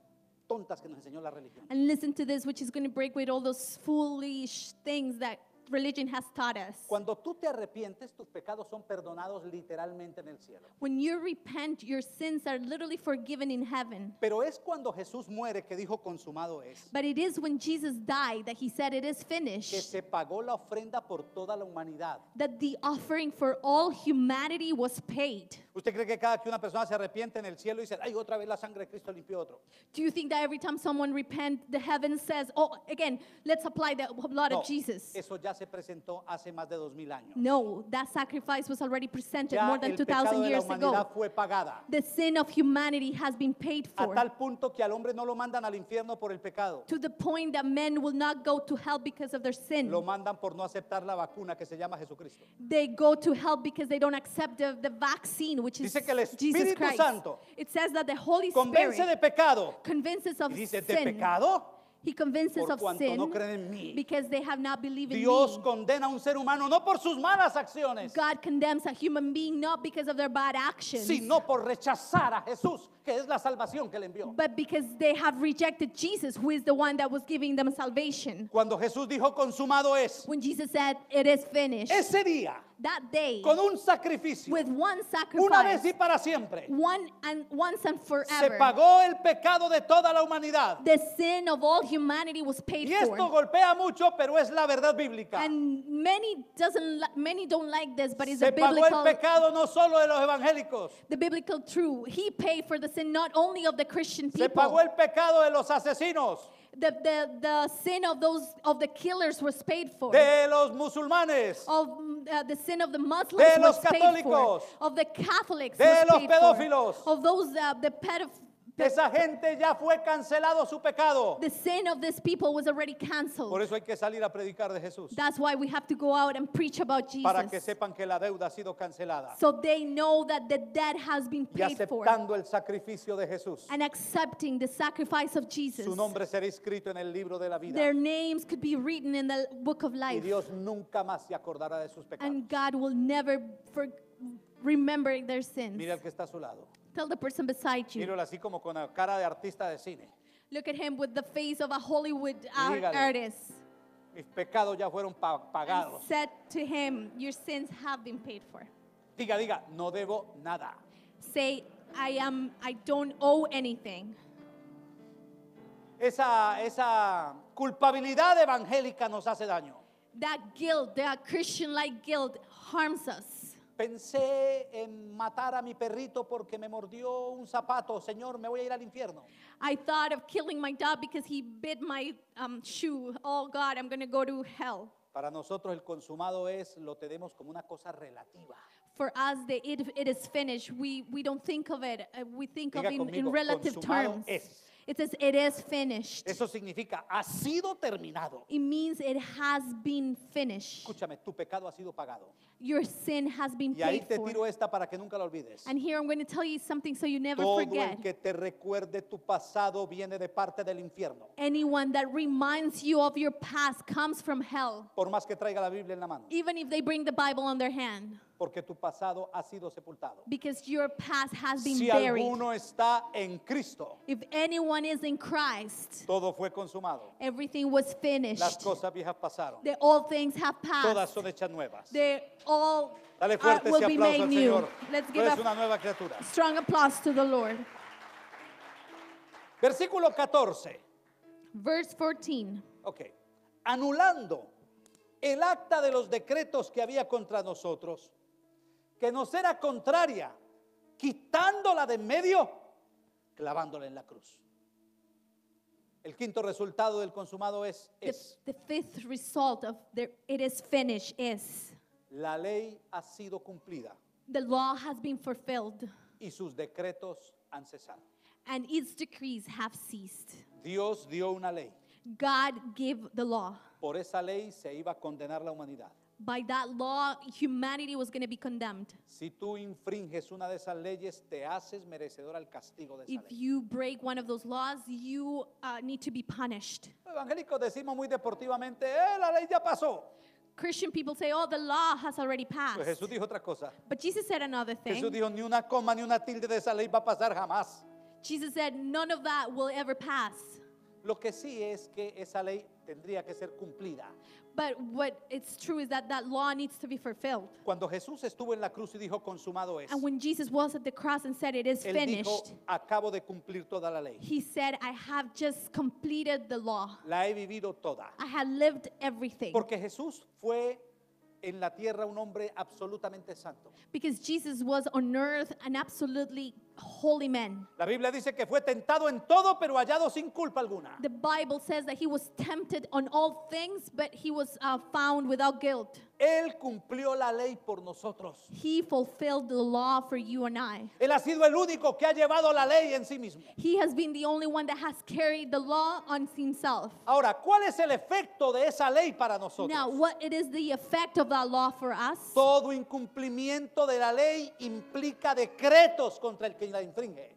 Speaker 2: tontas que nos enseñó la religión.
Speaker 1: And listen to this which is going to break with all those foolish things that religion has taught us. Cuando tú te arrepientes, tus
Speaker 2: pecados son perdonados
Speaker 1: literalmente en el cielo. When you repent, your sins are literally forgiven in heaven.
Speaker 2: Pero es cuando
Speaker 1: Jesús muere que dijo consumado es. But it is when Jesus died that he said it is finished. Que se pagó la ofrenda por toda la humanidad. That the offering for all humanity
Speaker 2: was paid. ¿Usted cree que cada que una persona se arrepiente en el cielo dice, ay, otra vez la sangre de Cristo limpió otro?
Speaker 1: Do you think that every time someone repents, the heaven says, oh, again, let's apply the blood no, of Jesus?
Speaker 2: Eso ya se presentó hace más de dos años.
Speaker 1: No, that sacrifice was already presented more than 2,000 years ago.
Speaker 2: Fue pagada.
Speaker 1: The sin of humanity has been paid for. A tal punto que al hombre no lo mandan al infierno por el pecado. To the point that men will not go to hell because of their sin. Lo mandan por no aceptar la vacuna que se llama Jesucristo. They go to hell because they don't accept the vaccine Dice que el Espíritu Santo convence de pecado. dice, de pecado He convinces of no creen en mí. Dios condena a un ser humano no por sus malas acciones, a sino por rechazar a Jesús, que es la salvación que le envió. Cuando Jesús dijo consumado es, When ese día that day, con un sacrificio, with una vez y para siempre, se pagó el pecado de toda la humanidad. The sin of all humanity was paid y esto golpea mucho, pero es la verdad bíblica. many don't like this, but se biblical, pagó el pecado no solo de los evangélicos. The biblical truth. He paid for the sin not only of the Christian people. Se pagó el pecado de los asesinos. the, the, the sin of those of the killers was paid for. De los musulmanes. Of uh, the sin of the Muslims de was los paid católicos. for. Of the Catholics de was los paid pedófilos. for. Of those uh, the pedophiles Esa gente ya fue cancelado su pecado. The sin of this people was already canceled. Por
Speaker 2: eso hay que salir a predicar de Jesús.
Speaker 1: That's why we have to go out and preach about Jesus. Para que
Speaker 2: sepan que la deuda ha sido cancelada. So
Speaker 1: they know that the debt has been paid for. Y aceptando
Speaker 2: for. el sacrificio de Jesús.
Speaker 1: And accepting the sacrifice of Jesus. Su nombre
Speaker 2: será escrito en el libro de la vida. Their
Speaker 1: names could be written in the book of life. Y Dios nunca más se acordará de sus pecados. And God will never forget remembering their sins. Mira
Speaker 2: el que está a su lado.
Speaker 1: Tell the person beside you. Míralo
Speaker 2: así como con la cara de artista de cine.
Speaker 1: Look at him with the face of a Hollywood artist.
Speaker 2: Mis pecados ya fueron pagados. Said
Speaker 1: to him, Your sins have been paid for.
Speaker 2: Diga, diga, no
Speaker 1: debo nada. Say, I am I don't owe anything.
Speaker 2: Esa, esa culpabilidad evangélica nos hace daño. That guilt, that Christian like guilt harms us. Pensé
Speaker 1: en matar a mi perrito porque me mordió un zapato. Señor, me voy a ir al infierno. I thought of killing my dog because he bit my um, shoe. Oh God, I'm going to go to hell.
Speaker 2: Para nosotros el consumado es, lo tenemos como una cosa relativa.
Speaker 1: For us, the, it, it is finished. We, we don't think of it. Uh, we think of it in, in relative consumado terms. es. It says it is finished. Eso significa ha sido terminado. It means it has been finished. Escúchame, tu pecado ha sido pagado. Your sin has been y ahí paid te for. tiro esta
Speaker 2: para que nunca lo olvides. And
Speaker 1: here I'm going to tell you something so you never Todo forget. el
Speaker 2: que te recuerde tu pasado viene de parte del infierno.
Speaker 1: Anyone that reminds you of your past comes from hell.
Speaker 2: Por más que traiga la Biblia en la mano.
Speaker 1: Even if they bring the Bible on their hand
Speaker 2: porque tu pasado ha sido sepultado.
Speaker 1: Si alguno
Speaker 2: está en Cristo, todo fue consumado.
Speaker 1: Las
Speaker 2: cosas viejas pasaron.
Speaker 1: Todas son
Speaker 2: hechas nuevas.
Speaker 1: Dale
Speaker 2: fuerte will ese aplauso al Señor. Let's una nueva criatura.
Speaker 1: strong applause to the Lord.
Speaker 2: Versículo 14.
Speaker 1: Verse 14. Anulando
Speaker 2: el acta de los decretos que había contra nosotros, que no será contraria, quitándola de en medio, clavándola en la cruz. El quinto resultado del consumado es, es.
Speaker 1: The, fifth result of it is finished is. La ley ha sido cumplida. The law has been fulfilled. Y sus decretos han cesado. And its decrees have ceased.
Speaker 2: Dios dio una ley.
Speaker 1: God gave the law.
Speaker 2: Por esa ley se iba a condenar la humanidad
Speaker 1: by that law, humanity was going to be condemned.
Speaker 2: Si tú infringes una de esas leyes, te haces merecedor al castigo de esa If ley.
Speaker 1: you break one of those laws, you uh, need to be punished. Los evangélicos decimos muy deportivamente, "Eh, la ley ya pasó." Christian people say, oh, the law has already passed. Pero pues Jesús
Speaker 2: dijo otra cosa.
Speaker 1: But Jesus said another thing. Jesús dijo,
Speaker 2: ni una coma ni una tilde de esa ley va a pasar jamás.
Speaker 1: Jesus said, none of that will
Speaker 2: ever pass. Lo que sí es que esa ley tendría que ser cumplida. But
Speaker 1: what it's true is that that law needs to be fulfilled.
Speaker 2: Cuando Jesús estuvo en la cruz y dijo consumado es. And
Speaker 1: when Jesus was at the cross and said it is él finished. Dijo,
Speaker 2: acabo de cumplir toda la ley. He
Speaker 1: said I have just completed the law.
Speaker 2: La he vivido toda.
Speaker 1: I have lived everything. Porque
Speaker 2: Jesús fue en la tierra un hombre absolutamente santo.
Speaker 1: Because Jesus was on earth an absolutely holy men. La Biblia dice que fue tentado en todo, pero hallado sin culpa alguna. The Bible says that he was tempted on all things, but he was uh, found without guilt. Él
Speaker 2: cumplió la ley por nosotros.
Speaker 1: He fulfilled the law for you and I. Él ha sido el único que ha llevado la ley en sí mismo. He has been the only one that has carried the law on himself. Ahora, ¿cuál es el efecto de esa ley para nosotros? Now, what it is the effect of that law for us? Todo incumplimiento de la ley implica decretos contra el que la infringe.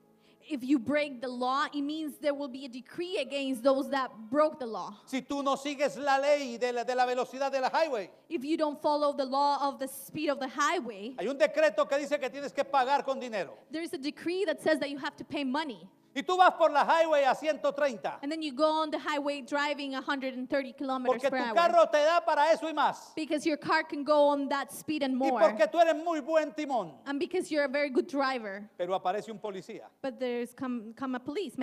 Speaker 1: If you break the law, it means there will be a decree against those that broke the law. Si tú no sigues la ley de la, de la velocidad de la highway, If you don't follow the law of the speed of the highway, hay un decreto que dice que tienes que pagar con dinero. there is a decree that says that you have to pay money. Y tú vas por la highway a 130. And then you go on the highway driving 130 kilometers Porque per tu carro te da para eso y más. Because your car can go on that speed and more. Y porque tú eres muy buen timón. And because you're a very good driver.
Speaker 2: Pero aparece un policía
Speaker 1: But there's come, come a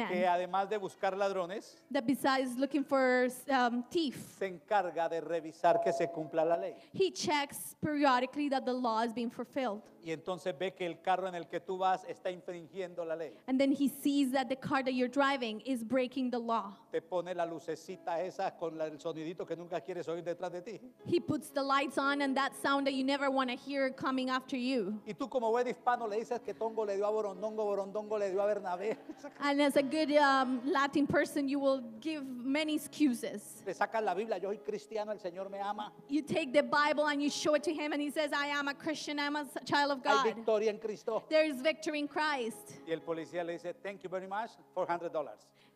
Speaker 1: que además de
Speaker 2: buscar ladrones,
Speaker 1: that besides looking for um, thief,
Speaker 2: se encarga de revisar que se cumpla la ley.
Speaker 1: he checks periodically that the law is being fulfilled.
Speaker 2: Y entonces ve que el carro en el que tú vas está infringiendo la ley.
Speaker 1: And then he sees that that the car that you're driving is breaking the law. He puts the lights on and that sound that you never want to hear coming after you. And as a good um, Latin person, you will give many excuses. You take the Bible and you show it to him, and he says, I am a Christian, I'm a a child of God. There is victory in Christ.
Speaker 2: policía le dice, thank you very much, $400.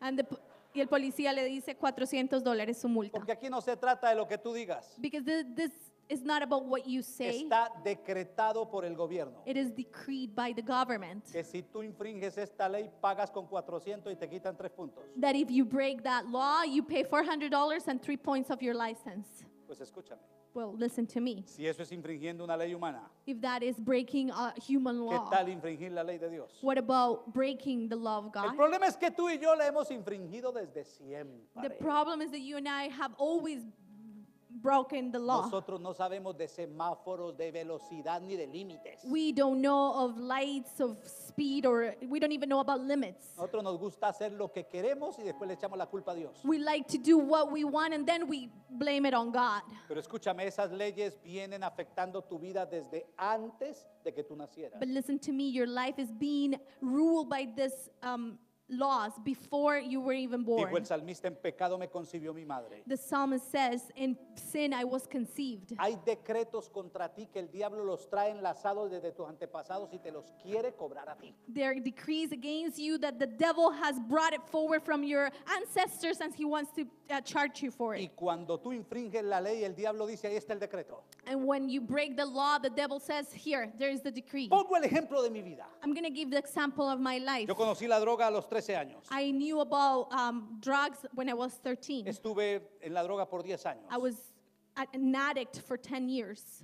Speaker 1: And the, y el policía le dice 400 dólares su multa. Porque aquí no se trata de lo que tú digas. Because this is not about what you say. Está
Speaker 2: decretado por el gobierno.
Speaker 1: It is decreed by the government.
Speaker 2: Que si tú infringes esta ley pagas con 400 y te quitan 3 puntos.
Speaker 1: That if you break that law, you pay $400 and 3 points of your license. Pues escúchame. well, listen to me.
Speaker 2: Si eso es infringiendo una ley humana,
Speaker 1: If that is breaking a human ¿qué law,
Speaker 2: tal infringir la ley de Dios?
Speaker 1: what about breaking the law of God? The problem is that you and I have always broken the law. Nosotros
Speaker 2: no sabemos de semáforos, de velocidad ni de límites. We
Speaker 1: don't know of lights, of speed, or we don't even know about limits.
Speaker 2: Nosotros nos gusta hacer lo que queremos y después le echamos la culpa a Dios.
Speaker 1: We like to do what we want and then we blame it on God.
Speaker 2: Pero escúchame, esas leyes vienen afectando tu vida desde antes de que tú nacieras. But
Speaker 1: listen to me, your life is being ruled by this um, laws before you were even born. el
Speaker 2: salmista, en pecado me concibió mi madre.
Speaker 1: The psalmist says, in sin I was
Speaker 2: conceived. There
Speaker 1: are decrees against you that the devil has brought it forward from your ancestors and he wants to uh, charge you for it. Y cuando tú infringes la ley, el diablo dice, ahí está el decreto. And when you break the law, the devil says, here, there is the decree. Pongo el ejemplo de mi vida. I'm going to give the example of my life. Yo conocí
Speaker 2: la droga a los 13 años.
Speaker 1: I knew about um, drugs when I was 13. Estuve en la droga por 10 años. I was an addict for 10 years.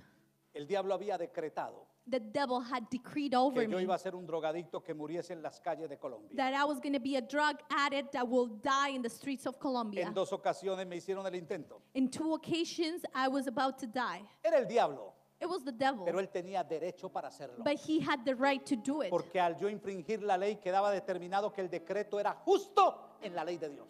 Speaker 2: El diablo había decretado
Speaker 1: the devil had decreed over que yo iba a
Speaker 2: ser un drogadicto que muriese en las calles de Colombia.
Speaker 1: That I was going to be a drug addict that will die in the streets of Colombia. En
Speaker 2: dos ocasiones me hicieron el intento.
Speaker 1: In two occasions I was about to die. Era el diablo. Pero
Speaker 2: él tenía derecho para hacerlo. Porque al yo infringir la ley quedaba determinado que el decreto era justo en la
Speaker 1: ley de Dios.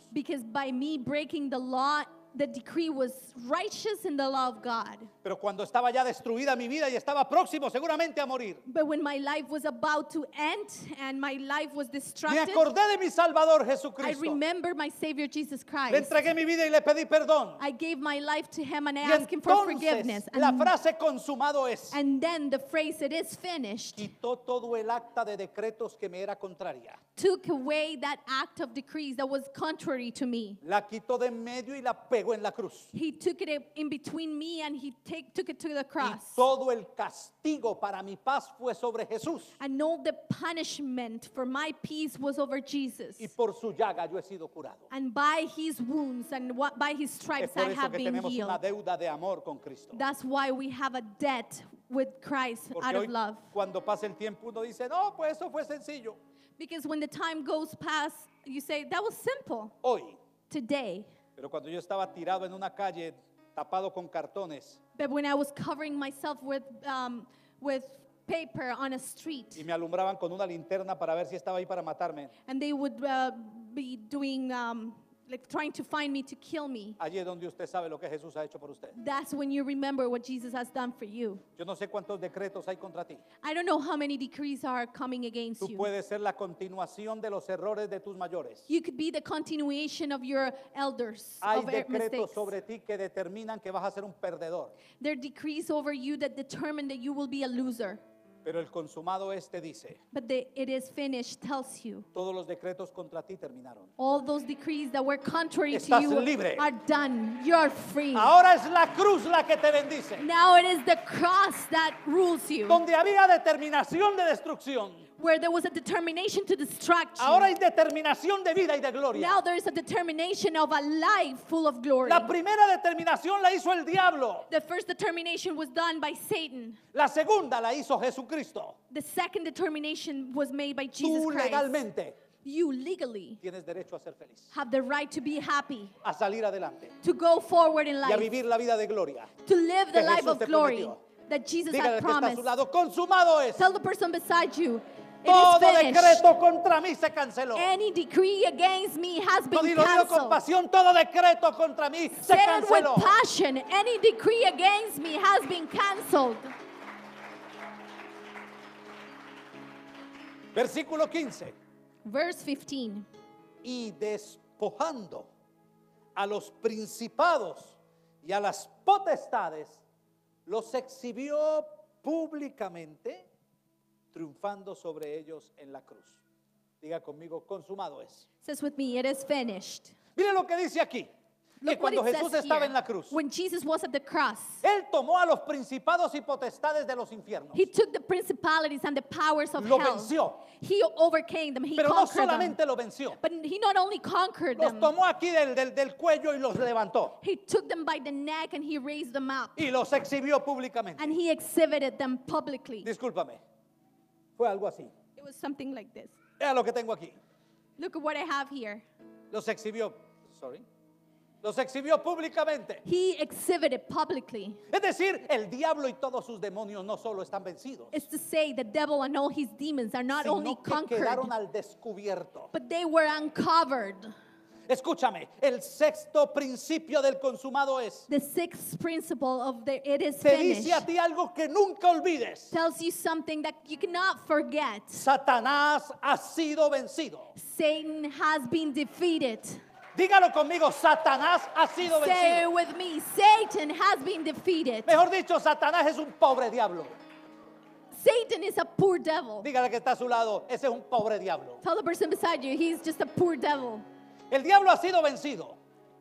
Speaker 1: by me breaking the law the decree was righteous in the law of God.
Speaker 2: Pero cuando estaba ya destruida mi vida y estaba próximo seguramente a morir.
Speaker 1: But when my life was about to end and my life was destructed, me acordé
Speaker 2: de mi Salvador Jesucristo. I remember
Speaker 1: my Savior Jesus Christ. Le entregué mi vida y le pedí perdón. I gave my life to him and I asked him for forgiveness. And, la frase consumado es. And then the phrase it is finished. Quitó todo el acta de decretos que me era contraria. Took away that act of decrees that was contrary to me.
Speaker 2: La quitó de en medio y
Speaker 1: la pegó pegó en la cruz. He took it in between me and he take, took it to the Y cross. todo el castigo para mi paz fue sobre Jesús. And all the punishment for my peace was over Jesus. Y por su llaga yo he sido curado. And by his wounds and what, by his Es stripes por I eso have que been tenemos una healed.
Speaker 2: deuda de amor con Cristo. That's
Speaker 1: why we have a debt with Christ out hoy, of love.
Speaker 2: cuando pasa el tiempo,
Speaker 1: uno dice, no, pues eso fue sencillo. Because when the time goes past, you say, that was simple. Hoy, Today,
Speaker 2: Pero cuando yo estaba tirado en una calle tapado con cartones
Speaker 1: paper street,
Speaker 2: y me alumbraban con una linterna para ver si estaba ahí para matarme,
Speaker 1: and they would uh, be doing um, like trying to find me to kill me.
Speaker 2: Allí donde usted sabe lo que Jesús ha hecho por usted. That's
Speaker 1: when you remember what Jesus has done for you.
Speaker 2: Yo no sé cuántos decretos hay contra ti.
Speaker 1: I don't know how many decrees are coming against Tú you. puedes
Speaker 2: ser la continuación de los errores de tus mayores.
Speaker 1: You could be the continuation of your elders. Hay decretos
Speaker 2: sobre ti que determinan que vas a ser un perdedor.
Speaker 1: There are decrees over you that determine that you will be a loser.
Speaker 2: Pero el consumado este dice, todos los decretos contra ti terminaron.
Speaker 1: Estás libre. Ahora es la cruz la que te bendice. Donde había determinación de destrucción, where there was a determination to distract you. Ahora hay determinación de vida y de gloria. Now there is a determination of a life full of glory. La primera determinación la hizo el diablo. The first determination was done by Satan. La segunda la hizo Jesucristo. The second determination was made by Jesus Tú Christ. legalmente you legally tienes derecho a ser feliz. Have the right to be happy. A salir adelante. To go forward in life. Y a vivir la vida de gloria. To live the life of glory prometió. that Jesus Dígale had promised. a lado. Consumado es. Tell the person beside you todo decreto contra mí se canceló. Any decree against me has been todo decreto contra mí se canceló. any decree against me has been canceled.
Speaker 2: Versículo 15.
Speaker 1: Verse 15. Y
Speaker 2: despojando a los principados y a las potestades, los exhibió públicamente triunfando sobre ellos en la cruz. Diga conmigo, consumado es.
Speaker 1: Says with me, it is finished. Mire lo que dice aquí. Look cuando Jesús estaba here, en la cruz, when Jesus was at the cross, él tomó a los principados y potestades de los infiernos. He took the principalities and the powers of lo hell. venció. He overcame them. He Pero no solamente them. lo venció. But he not only conquered los them. tomó aquí del, del, del, cuello y los levantó. He took them by the neck and he raised them up. Y los exhibió públicamente. And he exhibited them publicly. Discúlpame algo así. It was something like this. lo que tengo aquí. Look what I have here.
Speaker 2: Los exhibió. Los exhibió públicamente.
Speaker 1: He exhibited publicly.
Speaker 2: Es decir, el diablo y todos sus demonios no solo están vencidos,
Speaker 1: It's to al descubierto. but they were uncovered. Escúchame, el sexto principio del consumado es. The sixth principle of the it is dice a ti algo que nunca olvides. tells you something that you cannot forget. Satanás ha sido vencido. Satan has been defeated. Dígalo conmigo, Satanás ha sido Say with me, Satan has been defeated. Mejor dicho, Satanás es un pobre diablo. Satan is a poor devil.
Speaker 2: Dígale que está a su lado, ese es un pobre diablo. Tell the person beside you, he's just a poor devil. El diablo ha sido vencido.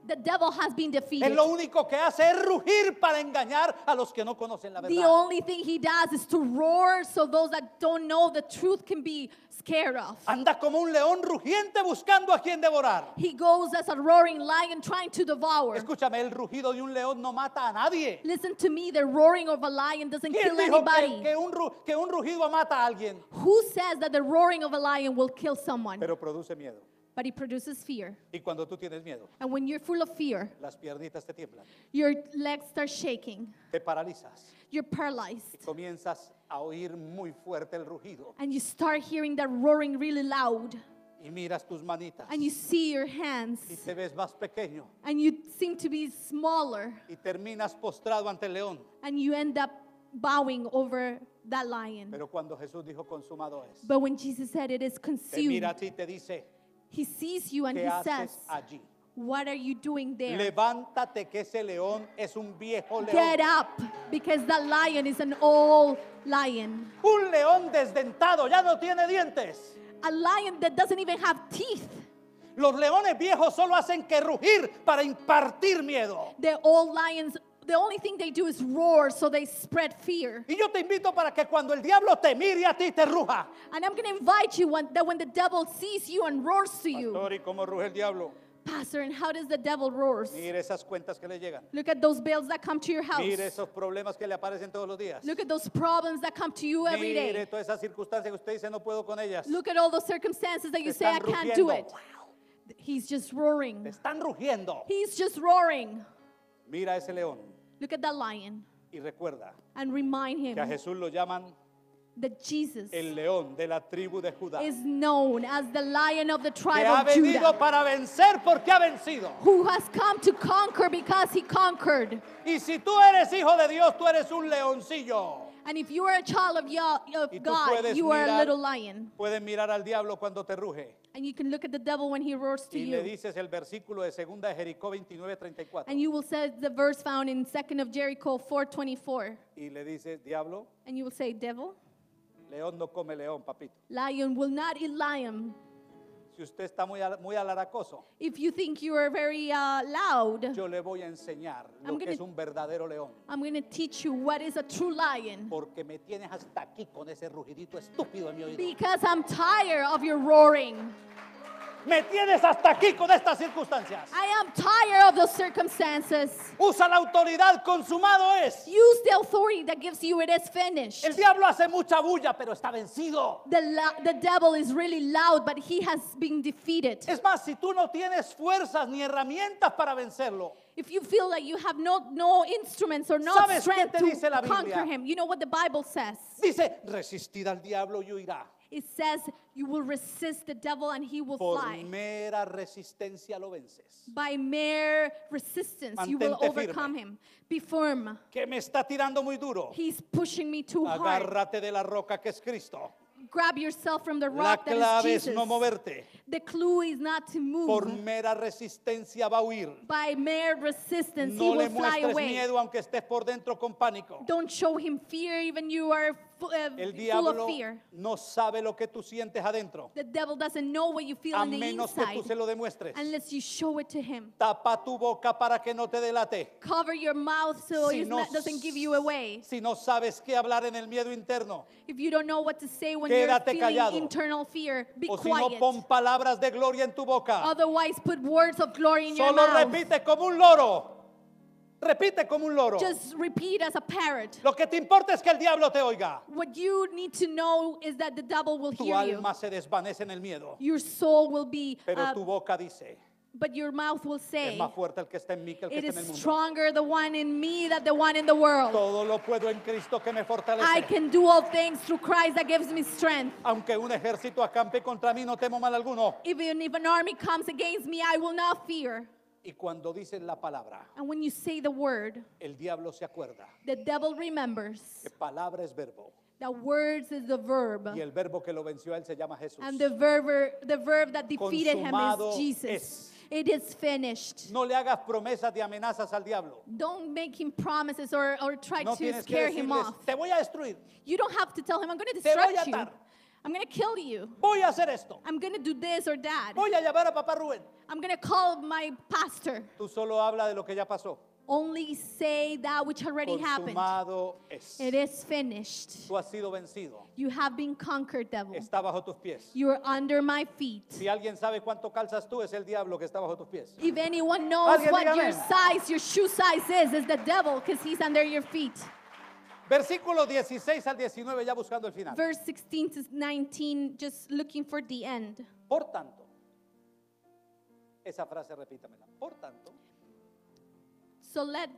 Speaker 2: The devil has been defeated. Él lo único que hace es rugir para engañar a los que no conocen la verdad. The only
Speaker 1: thing he does is to roar so those that don't know the truth can be scared of. Anda como un león rugiente buscando a quien devorar. He goes as a roaring lion trying to devour. Escúchame, el rugido de un león no mata a nadie. Listen to me, the roaring of a lion doesn't kill anybody. Que, que, un, que un rugido mata a alguien? Who says that the roaring of a lion will kill someone? Pero
Speaker 2: produce miedo.
Speaker 1: But it produces fear. Y
Speaker 2: cuando tú tienes miedo,
Speaker 1: And when you're full of fear,
Speaker 2: las piernitas te tiemblan,
Speaker 1: your legs start shaking.
Speaker 2: te paralizas
Speaker 1: You're y
Speaker 2: comienzas a oír muy fuerte el rugido And
Speaker 1: you start hearing that roaring really loud.
Speaker 2: y miras tus manitas And you
Speaker 1: see your hands.
Speaker 2: y te ves más pequeño
Speaker 1: And you seem to be smaller. y
Speaker 2: terminas postrado ante el león.
Speaker 1: And you end up bowing over that lion.
Speaker 2: Pero cuando Jesús dijo consumado
Speaker 1: es, But when Jesus said it is te mira a ti te dice, He sees you and he says, allí? What are you doing there?
Speaker 2: Levántate que ese león
Speaker 1: es un viejo león. Get up, because the lion is an old lion. Un león desdentado, ya no tiene dientes. A lion that doesn't even have teeth. Los leones viejos solo hacen que rugir para impartir miedo. The old lions the only thing they do is roar, so they spread fear. Y yo te invito para que cuando el diablo te mire a ti te ruja. And I'm going to invite you when, that when the devil sees you and roars to you. Pastor,
Speaker 2: ¿y cómo ruge el diablo?
Speaker 1: Pastor, and how does the devil roar?
Speaker 2: Mire esas cuentas que le llegan.
Speaker 1: Look at those bills that come to your house. Mire esos
Speaker 2: problemas que le aparecen todos los días. Look
Speaker 1: at those problems that come to you every day. Mire
Speaker 2: todas esas circunstancias que usted dice no puedo con ellas.
Speaker 1: Look at all those circumstances that you say I can't do it. Wow. He's just
Speaker 2: roaring. Te están rugiendo.
Speaker 1: He's just roaring.
Speaker 2: Mira ese león. Y recuerda
Speaker 1: que a Jesús lo llaman el
Speaker 2: león de la tribu de Judá que
Speaker 1: ha venido para vencer porque ha vencido Y si tú eres hijo de Dios, tú eres un leoncillo. And if you are a child of, Yah, of God, you are a little lion.
Speaker 2: mirar al diablo cuando te ruge.
Speaker 1: And you can look at the devil when he roars to Y le you.
Speaker 2: dices el versículo de de Jericó 29, 34.
Speaker 1: And you will say the verse found in 2nd of Jericho 4:24. And you will say, "Devil,
Speaker 2: león no come león, papito.
Speaker 1: lion will not eat lion,
Speaker 2: Si usted está muy, muy alaracoso,
Speaker 1: If you think you are very uh, loud, yo le voy a enseñar lo I'm que es un
Speaker 2: verdadero león. I'm going to
Speaker 1: teach you what is a true lion
Speaker 2: Porque me tienes hasta aquí con ese rugidito estúpido en mi oído.
Speaker 1: because I'm tired of your roaring. Me tienes hasta aquí con estas circunstancias. I am tired of those circumstances. Usa la autoridad, consumado es. Use the authority that gives you it is finished. El diablo hace mucha bulla, pero está vencido. The, the devil is really loud, but he has been defeated. Es más, si tú no tienes fuerzas ni herramientas para vencerlo. If you feel like you have no, no instruments or no strength to conquer him, you know what the Bible says. Dice,
Speaker 2: resistid al diablo y huirá.
Speaker 1: it says you will resist the devil and he will Por fly.
Speaker 2: mera resistencia lo vences.
Speaker 1: By mere resistance, you will firme. overcome him. Be firm. Que
Speaker 2: me está tirando muy duro. He's pushing me too hard. Agárrate de la roca que es Cristo.
Speaker 1: Grab yourself from the rock that clave is es no moverte. The clue is not to move. Por mera
Speaker 2: resistencia va a huir.
Speaker 1: By mere resistance, he le will fly away. miedo
Speaker 2: aunque estés por dentro con pánico.
Speaker 1: Don't show him fear, even you are Eh, el diablo
Speaker 2: no sabe lo que tú sientes adentro.
Speaker 1: The A menos que tú se
Speaker 2: lo demuestres. unless Tapa tu boca para que no te delate. Si no- sabes qué hablar en el miedo interno. Quédate callado.
Speaker 1: O si no, pon
Speaker 2: palabras de gloria en tu boca.
Speaker 1: Solo repite como un loro. Repite como un loro. Just repeat as a parrot. Lo que te importa es que el diablo te oiga. What you need to know is that the devil will tu hear alma you. alma
Speaker 2: se desvanece en el miedo. Your soul will be Pero uh, tu boca dice.
Speaker 1: But your mouth will say, es más
Speaker 2: fuerte el que está en mí que el que está en el mundo. It is
Speaker 1: stronger the one in me than the one in the world. Todo lo puedo en Cristo que me fortalece. I can do all things through Christ that gives me strength. Aunque un ejército acampe contra mí, no temo mal alguno. Even if an army comes against me, I will not fear
Speaker 2: y cuando dices la palabra,
Speaker 1: And when you say the word,
Speaker 2: el diablo se acuerda.
Speaker 1: the devil remembers. Que
Speaker 2: palabra es verbo.
Speaker 1: That words is the verb. Y el
Speaker 2: verbo que lo venció a él se llama Jesús. And the verb,
Speaker 1: the verb that defeated him is Jesus. es. It is finished. No le hagas promesas de amenazas al diablo. Don't make him promises or, or try No to tienes que scare him off. te voy a destruir, You don't have to tell him, I'm going to destroy you. I'm going to kill you. Voy a hacer esto. I'm going to do this or that. Voy a llamar a papá Rubén. I'm going to call my pastor. Tú solo habla de lo que ya pasó. Only say that which already happened. Es. It is finished.
Speaker 2: Tú has sido vencido.
Speaker 1: You have been conquered, devil. Está
Speaker 2: bajo tus pies.
Speaker 1: You are under my feet.
Speaker 2: Si alguien sabe cuánto calzas tú, es el diablo que está bajo tus
Speaker 1: pies. If anyone knows what dígame? your size, your shoe size is, is the devil because he's under your feet. Versículo 16 al 19, ya buscando el final. Verse 16 to 19, just looking for the end. Por tanto,
Speaker 2: esa frase repítamela. Por tanto,
Speaker 1: so let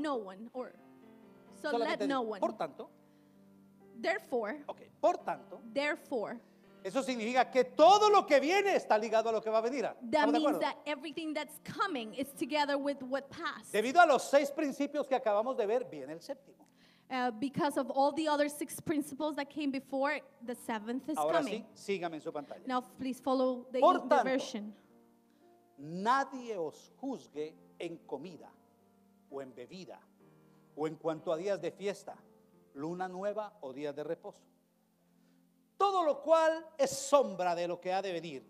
Speaker 1: no one, or so let no one. Por tanto, therefore, okay, por tanto, therefore,
Speaker 2: eso significa que todo lo que viene está ligado a lo que va a venir. That means that
Speaker 1: everything that's coming is together with what passed.
Speaker 2: Debido a los seis principios que acabamos de ver, viene el
Speaker 1: séptimo. Uh, because of all the other six principles that came before, the seventh is Ahora sí,
Speaker 2: sígame en su pantalla. Now
Speaker 1: please follow Por tanto, the version.
Speaker 2: Nadie os juzgue en comida o en bebida o en cuanto a días de fiesta, luna nueva o días de reposo. Todo lo cual es sombra de lo que ha de venir,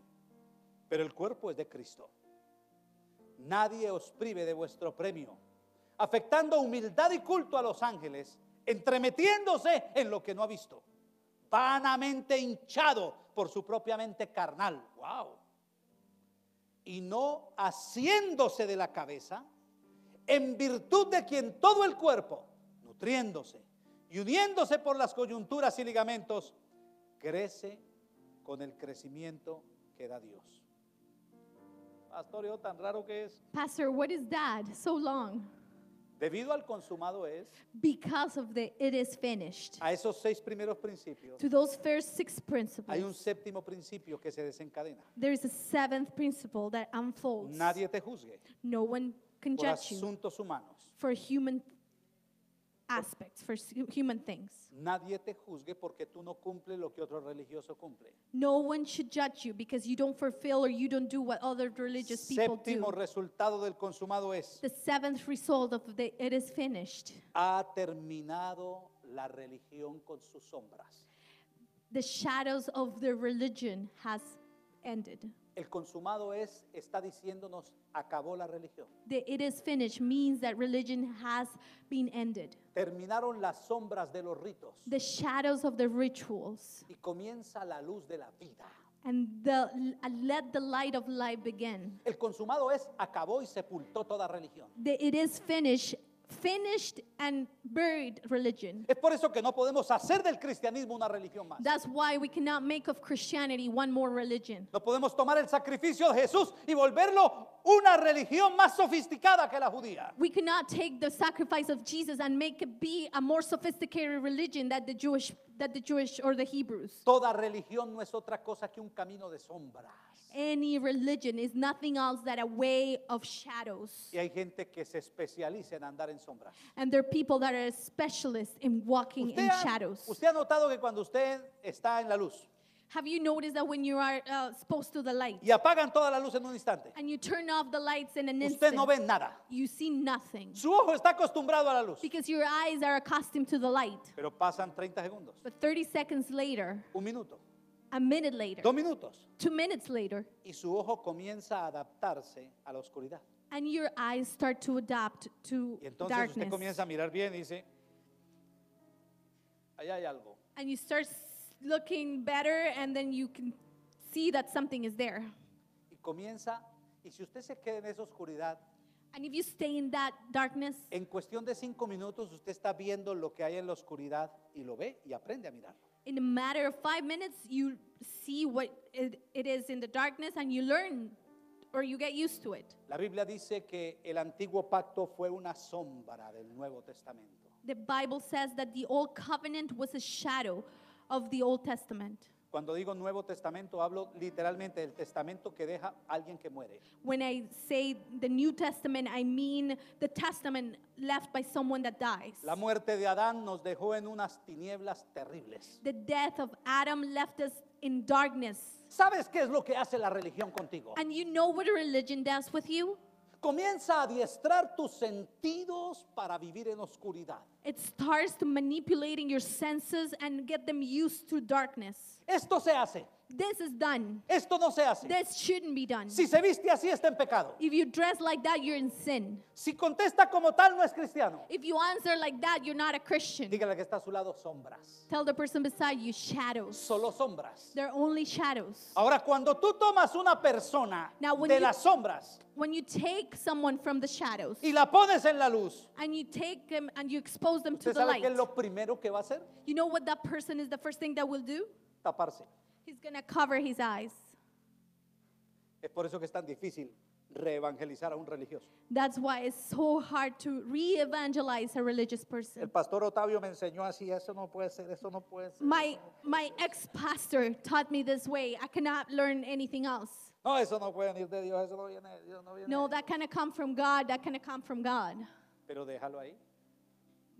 Speaker 2: pero el cuerpo es de Cristo. Nadie os prive de vuestro premio, afectando humildad y culto a los ángeles entremetiéndose en lo que no ha visto, vanamente hinchado por su propia mente carnal. ¡Wow! Y no haciéndose de la cabeza, en virtud de quien todo el cuerpo, nutriéndose y uniéndose por las coyunturas y ligamentos, crece con el crecimiento que da Dios. Pastor, yo tan raro que es.
Speaker 1: Pastor, what is that? So long.
Speaker 2: Debido al consumado es.
Speaker 1: Because of the it is finished.
Speaker 2: A esos seis primeros principios. To those first
Speaker 1: six principles. Hay un
Speaker 2: séptimo principio que se desencadena.
Speaker 1: There is a seventh principle that unfolds.
Speaker 2: Nadie te juzgue.
Speaker 1: No one can por asuntos humanos. For human aspects, for human things.
Speaker 2: Nadie te juzgue porque tú no lo que otro religioso cumple.
Speaker 1: No one should judge you because you don't fulfill or you don't do what other religious people Séptimo do.
Speaker 2: resultado del consumado es
Speaker 1: The seventh result of the, it is finished.
Speaker 2: ha terminado la religión con sus sombras.
Speaker 1: The shadows of the religion has ended.
Speaker 2: El consumado es está diciéndonos acabó la religión.
Speaker 1: The it is finished means that religion has been ended.
Speaker 2: Terminaron las sombras de los ritos. The
Speaker 1: shadows of the rituals.
Speaker 2: Y comienza la luz de la vida.
Speaker 1: And the, uh, let the light of life begin. El consumado
Speaker 2: es acabó y sepultó toda religión.
Speaker 1: The, it is finished finished and buried religion. Es por eso que no podemos hacer del cristianismo una religión más. That's why we cannot make of Christianity one more religion. No podemos tomar el sacrificio de Jesús y volverlo una religión más sofisticada que la judía. We cannot take the sacrifice of Jesus and make it be a more sophisticated religion than the Jewish that the Jewish or the Hebrews. Toda religión
Speaker 2: no es otra cosa que un camino de sombras.
Speaker 1: Any religion is nothing else than a way of shadows.
Speaker 2: Y hay gente que se especializa en andar en sombras.
Speaker 1: And there are people that are specialists in walking in ha, shadows.
Speaker 2: Usted ha notado que cuando usted está en la luz.
Speaker 1: Have you noticed that when you are uh, exposed to the light y
Speaker 2: apagan toda la luz en un instante.
Speaker 1: and you turn off the lights in an Usted no ve nada.
Speaker 2: you see nothing Su ojo está acostumbrado a la luz.
Speaker 1: because your eyes are accustomed to the light.
Speaker 2: Pero pasan 30 segundos,
Speaker 1: But 30 seconds later, un minuto, a minute later, dos minutos, two minutes later,
Speaker 2: y su ojo comienza a adaptarse a la oscuridad.
Speaker 1: and your eyes start to adapt to darkness. Y entonces usted comienza
Speaker 2: a mirar bien y dice, allá hay algo.
Speaker 1: And you start looking better and then you can see that something is there.
Speaker 2: Y comienza, y si usted se queda en esa oscuridad, And if you stay in that darkness, en cuestión de cinco minutos usted está viendo lo que hay en la oscuridad y lo ve y aprende a mirarlo.
Speaker 1: in a matter of five minutes, you see what it, it is in the darkness and you learn or you get used to it.
Speaker 2: La Biblia dice que el antiguo pacto fue una sombra del Nuevo Testamento.
Speaker 1: The Bible says that the old covenant was a shadow of the Old Testament.
Speaker 2: Cuando digo Nuevo Testamento, hablo literalmente del testamento que deja alguien que muere.
Speaker 1: When I say the New Testament, I mean the testament left by someone that dies. La
Speaker 2: muerte de Adán nos dejó en unas tinieblas terribles.
Speaker 1: The death of Adam left us in darkness. ¿Sabes qué es
Speaker 2: lo que hace la religión
Speaker 1: contigo? And you know what religion does with
Speaker 2: you? Comienza a adiestrar tus sentidos para vivir en oscuridad.
Speaker 1: It starts to manipulating your senses and get them used to darkness. Esto se hace. This is done. Esto no se hace. This shouldn't be done. Si se viste así está en pecado. If you dress like that, you're in sin. Si contesta como tal no es cristiano. If you answer like that, you're not a Christian. Dígale que está a su lado sombras. Tell the person beside you shadows. Solo sombras. They're only shadows. Ahora cuando tú tomas una persona Now, de you, las sombras when you take someone from the shadows y la pones en la luz and you take them and you expose them to the light. ¿Usted sabe qué es lo
Speaker 2: primero que va a hacer?
Speaker 1: You know what that person is the first thing that will do? taparse. He's going to cover his eyes.
Speaker 2: Es por eso que es tan difícil reevangelizar a un religioso.
Speaker 1: That's why it's so hard to reevangelize a religious person. El
Speaker 2: pastor Otavio me enseñó así, eso no puede ser, eso no puede ser.
Speaker 1: My my ex-pastor taught me this way. I cannot learn anything else.
Speaker 2: No, eso no puede venir de Dios, eso no viene de Dios, no viene.
Speaker 1: No, de that cannot come from God. That cannot come from God. Dios.
Speaker 2: Pero déjalo ahí.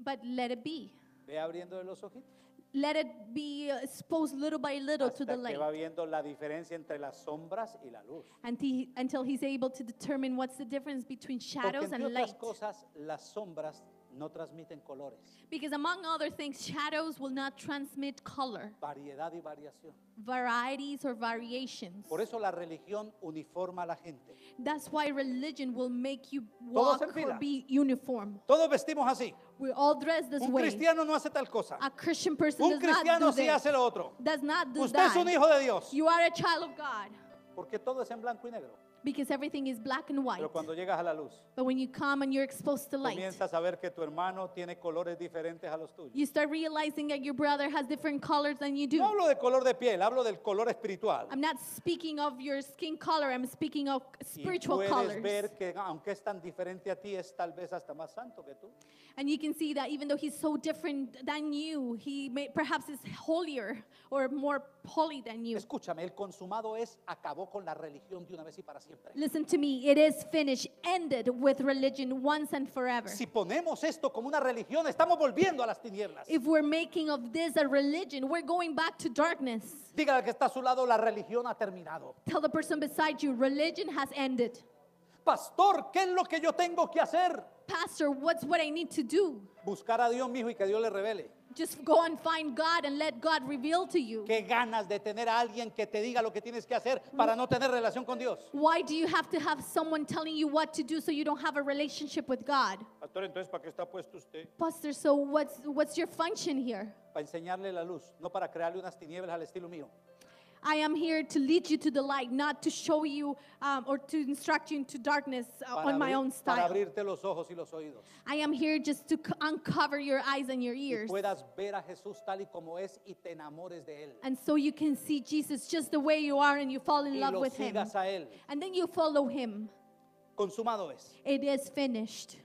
Speaker 1: But let it be.
Speaker 2: Ve abriendo los ojitos.
Speaker 1: let it be exposed little by little to the light va
Speaker 2: viendo la diferencia entre las sombras y la luz.
Speaker 1: until, he- until he's able to determine what's the difference between Porque shadows entre and otras light.
Speaker 2: cosas, las sombras no transmiten colores,
Speaker 1: Because among other things, shadows will not transmit color,
Speaker 2: variedad y variación.
Speaker 1: varieties, or variations. Por
Speaker 2: eso la religión uniforma a la gente.
Speaker 1: That's why religion will make you walk or be uniform. Todos vestimos así. Un cristiano no hace tal cosa. Un cristiano sí hace lo otro. Usted es un hijo de Dios. Porque todo es en blanco y negro. Because everything is black and white. Pero
Speaker 2: cuando llegas a la luz,
Speaker 1: But when you come and you're exposed to light, comienzas
Speaker 2: a ver que tu hermano tiene colores diferentes a los tuyos.
Speaker 1: you start realizing that your brother has different colors than you do. No hablo de color
Speaker 2: de piel, hablo del color espiritual.
Speaker 1: I'm not speaking of your skin color, I'm speaking of y spiritual puedes colors. ver
Speaker 2: que aunque es tan diferente a ti, es tal vez hasta más santo que tú.
Speaker 1: And you can see that even though he's so different than you, he may, perhaps is holier or more Escúchame, el consumado es acabó con la religión de una vez y para siempre. Listen to me, it is finished, ended with religion once and forever. Si
Speaker 2: ponemos esto como una religión, estamos
Speaker 1: volviendo a las tinieblas. If we're making of this a religion, we're going back to darkness. Dígale que está a su lado, la religión ha terminado. Tell the person beside you, religion has ended. Pastor, ¿qué es lo que yo tengo que hacer? Pastor, what's what I need to do? Buscar a Dios, mijo, y que Dios le revele. Just go and find God and let God reveal to you. Qué ganas de tener
Speaker 2: a alguien que te diga lo que tienes que hacer para no tener relación con Dios.
Speaker 1: Why do you have to have someone telling you what to do so you don't have a relationship with God?
Speaker 2: Pastor, entonces ¿para qué está puesto usted?
Speaker 1: Pastor, so what's what's your function here?
Speaker 2: Para enseñarle la luz, no para crearle unas tinieblas al estilo mío.
Speaker 1: I am here to lead you to the light, not to show you um, or to instruct you into darkness uh, on my own style.
Speaker 2: los ojos y los oídos.
Speaker 1: I am here just to uncover your eyes and your ears. And so you can see Jesus just the way you are and you fall in Y love with him. a Él. And then you follow him.
Speaker 2: Consumado es.
Speaker 1: It is finished.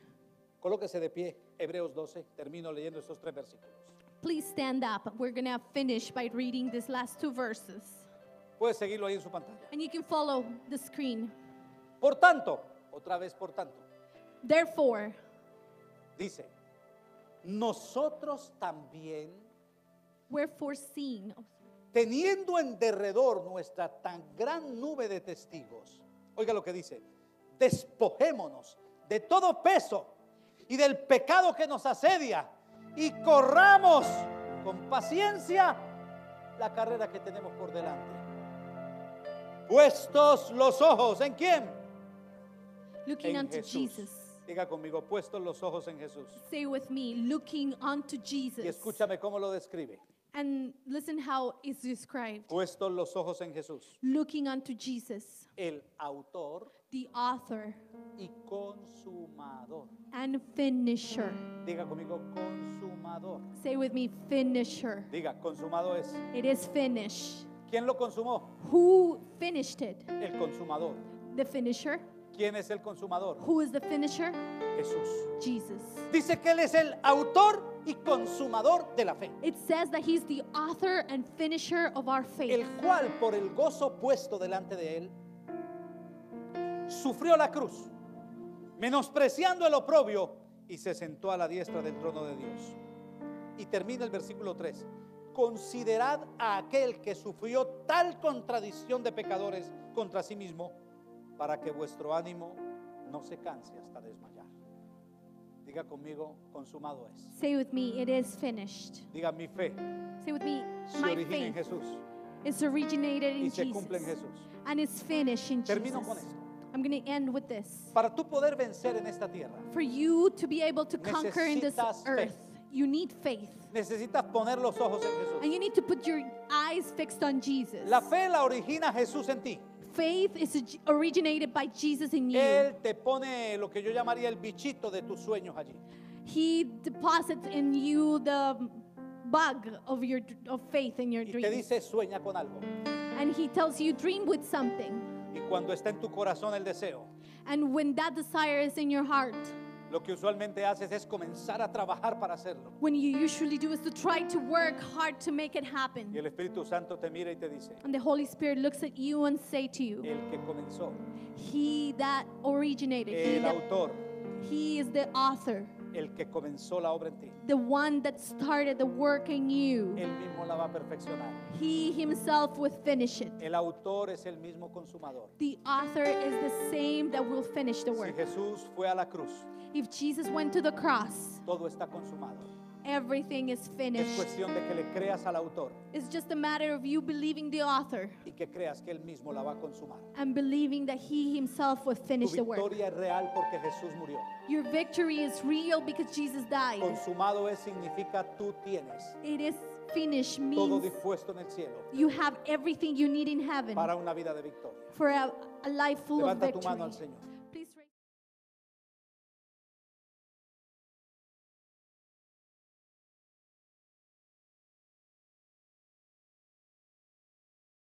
Speaker 2: Colóquese de pie, Hebreos 12. Termino leyendo estos tres versículos.
Speaker 1: Please stand up. We're going to finish by reading these last two verses.
Speaker 2: Puede seguirlo ahí en su pantalla.
Speaker 1: And follow the screen. Por tanto,
Speaker 2: otra vez por tanto,
Speaker 1: Therefore,
Speaker 2: dice, nosotros también, oh, teniendo en derredor nuestra tan gran nube de testigos, oiga lo que dice, despojémonos de todo peso y del pecado que nos asedia y corramos con paciencia la carrera que tenemos por delante puestos los ojos en quién?
Speaker 1: Looking en unto Jesús. Jesus.
Speaker 2: Diga conmigo, puestos los ojos en Jesús.
Speaker 1: Say with me, looking unto Jesus. Y
Speaker 2: escúchame cómo lo describe.
Speaker 1: And listen how it's described.
Speaker 2: Puestos los ojos en Jesús.
Speaker 1: Looking unto Jesus.
Speaker 2: El autor.
Speaker 1: The author. Y consumador. And finisher. Diga conmigo, consumador. Say with me, finisher.
Speaker 2: Diga, consumado es. It
Speaker 1: is finished.
Speaker 2: ¿Quién lo consumó?
Speaker 1: Who finished it?
Speaker 2: El consumador.
Speaker 1: The finisher. ¿Quién es el consumador? Who is the finisher? Jesús. Jesus. Dice que él es el autor y consumador de la fe. It says that he's the author and finisher of our faith. El
Speaker 2: cual por el gozo puesto delante de él sufrió la cruz, menospreciando el oprobio y se sentó a la diestra del trono de Dios. Y termina el versículo 3 considerad a aquel que sufrió tal contradicción de pecadores contra sí mismo, para que vuestro ánimo no se canse hasta desmayar. Diga conmigo, consumado es.
Speaker 1: Say with me, it is finished. Diga mi fe. Say with me, se faith en Jesús. It's originated in y se cumple en Jesús. And it's finished in Termino con esto. I'm going to end with this. Para
Speaker 2: tú poder vencer en esta tierra.
Speaker 1: For you to be able to conquer in this earth you need faith.
Speaker 2: Necesitas poner los ojos en Jesús.
Speaker 1: And you need to put your eyes fixed on Jesus. La fe la origina Jesús en ti. Faith is originated by Jesus in you. Él
Speaker 2: te pone lo que yo llamaría el bichito de tus sueños allí.
Speaker 1: He deposits in you the bug of your of faith in your y Te dice sueña con algo. And he tells you dream with something.
Speaker 2: Y cuando está en tu corazón el deseo.
Speaker 1: And when that desire is in your heart.
Speaker 2: Lo que usualmente haces es comenzar a trabajar para hacerlo.
Speaker 1: When you usually do is to try to work hard to make it happen. Y
Speaker 2: el Espíritu Santo te mira y te dice, And
Speaker 1: the Holy Spirit looks at you and say to you, el que comenzó, He that originated, el autor, he is the author
Speaker 2: el que comenzó la obra en ti.
Speaker 1: The one that started the work in you. Él
Speaker 2: mismo la va a perfeccionar.
Speaker 1: He himself will finish it.
Speaker 2: El autor es el mismo consumador.
Speaker 1: The author is the same that will finish the work. Si
Speaker 2: Jesús fue a la cruz,
Speaker 1: if Jesus went to the cross,
Speaker 2: todo está consumado.
Speaker 1: Everything is finished. Es cuestión de
Speaker 2: que le creas al autor.
Speaker 1: It's just a matter of you believing the author
Speaker 2: y que creas que él mismo la va a consumar.
Speaker 1: and believing that he himself will finish the work. victoria
Speaker 2: es real porque Jesús murió.
Speaker 1: Your victory is real because Jesus died.
Speaker 2: Consumado es significa tú tienes
Speaker 1: It is finished todo
Speaker 2: dispuesto en el cielo
Speaker 1: you have everything you need in heaven para una
Speaker 2: vida de victoria.
Speaker 1: for a, a life full of Levanta tu mano al Señor.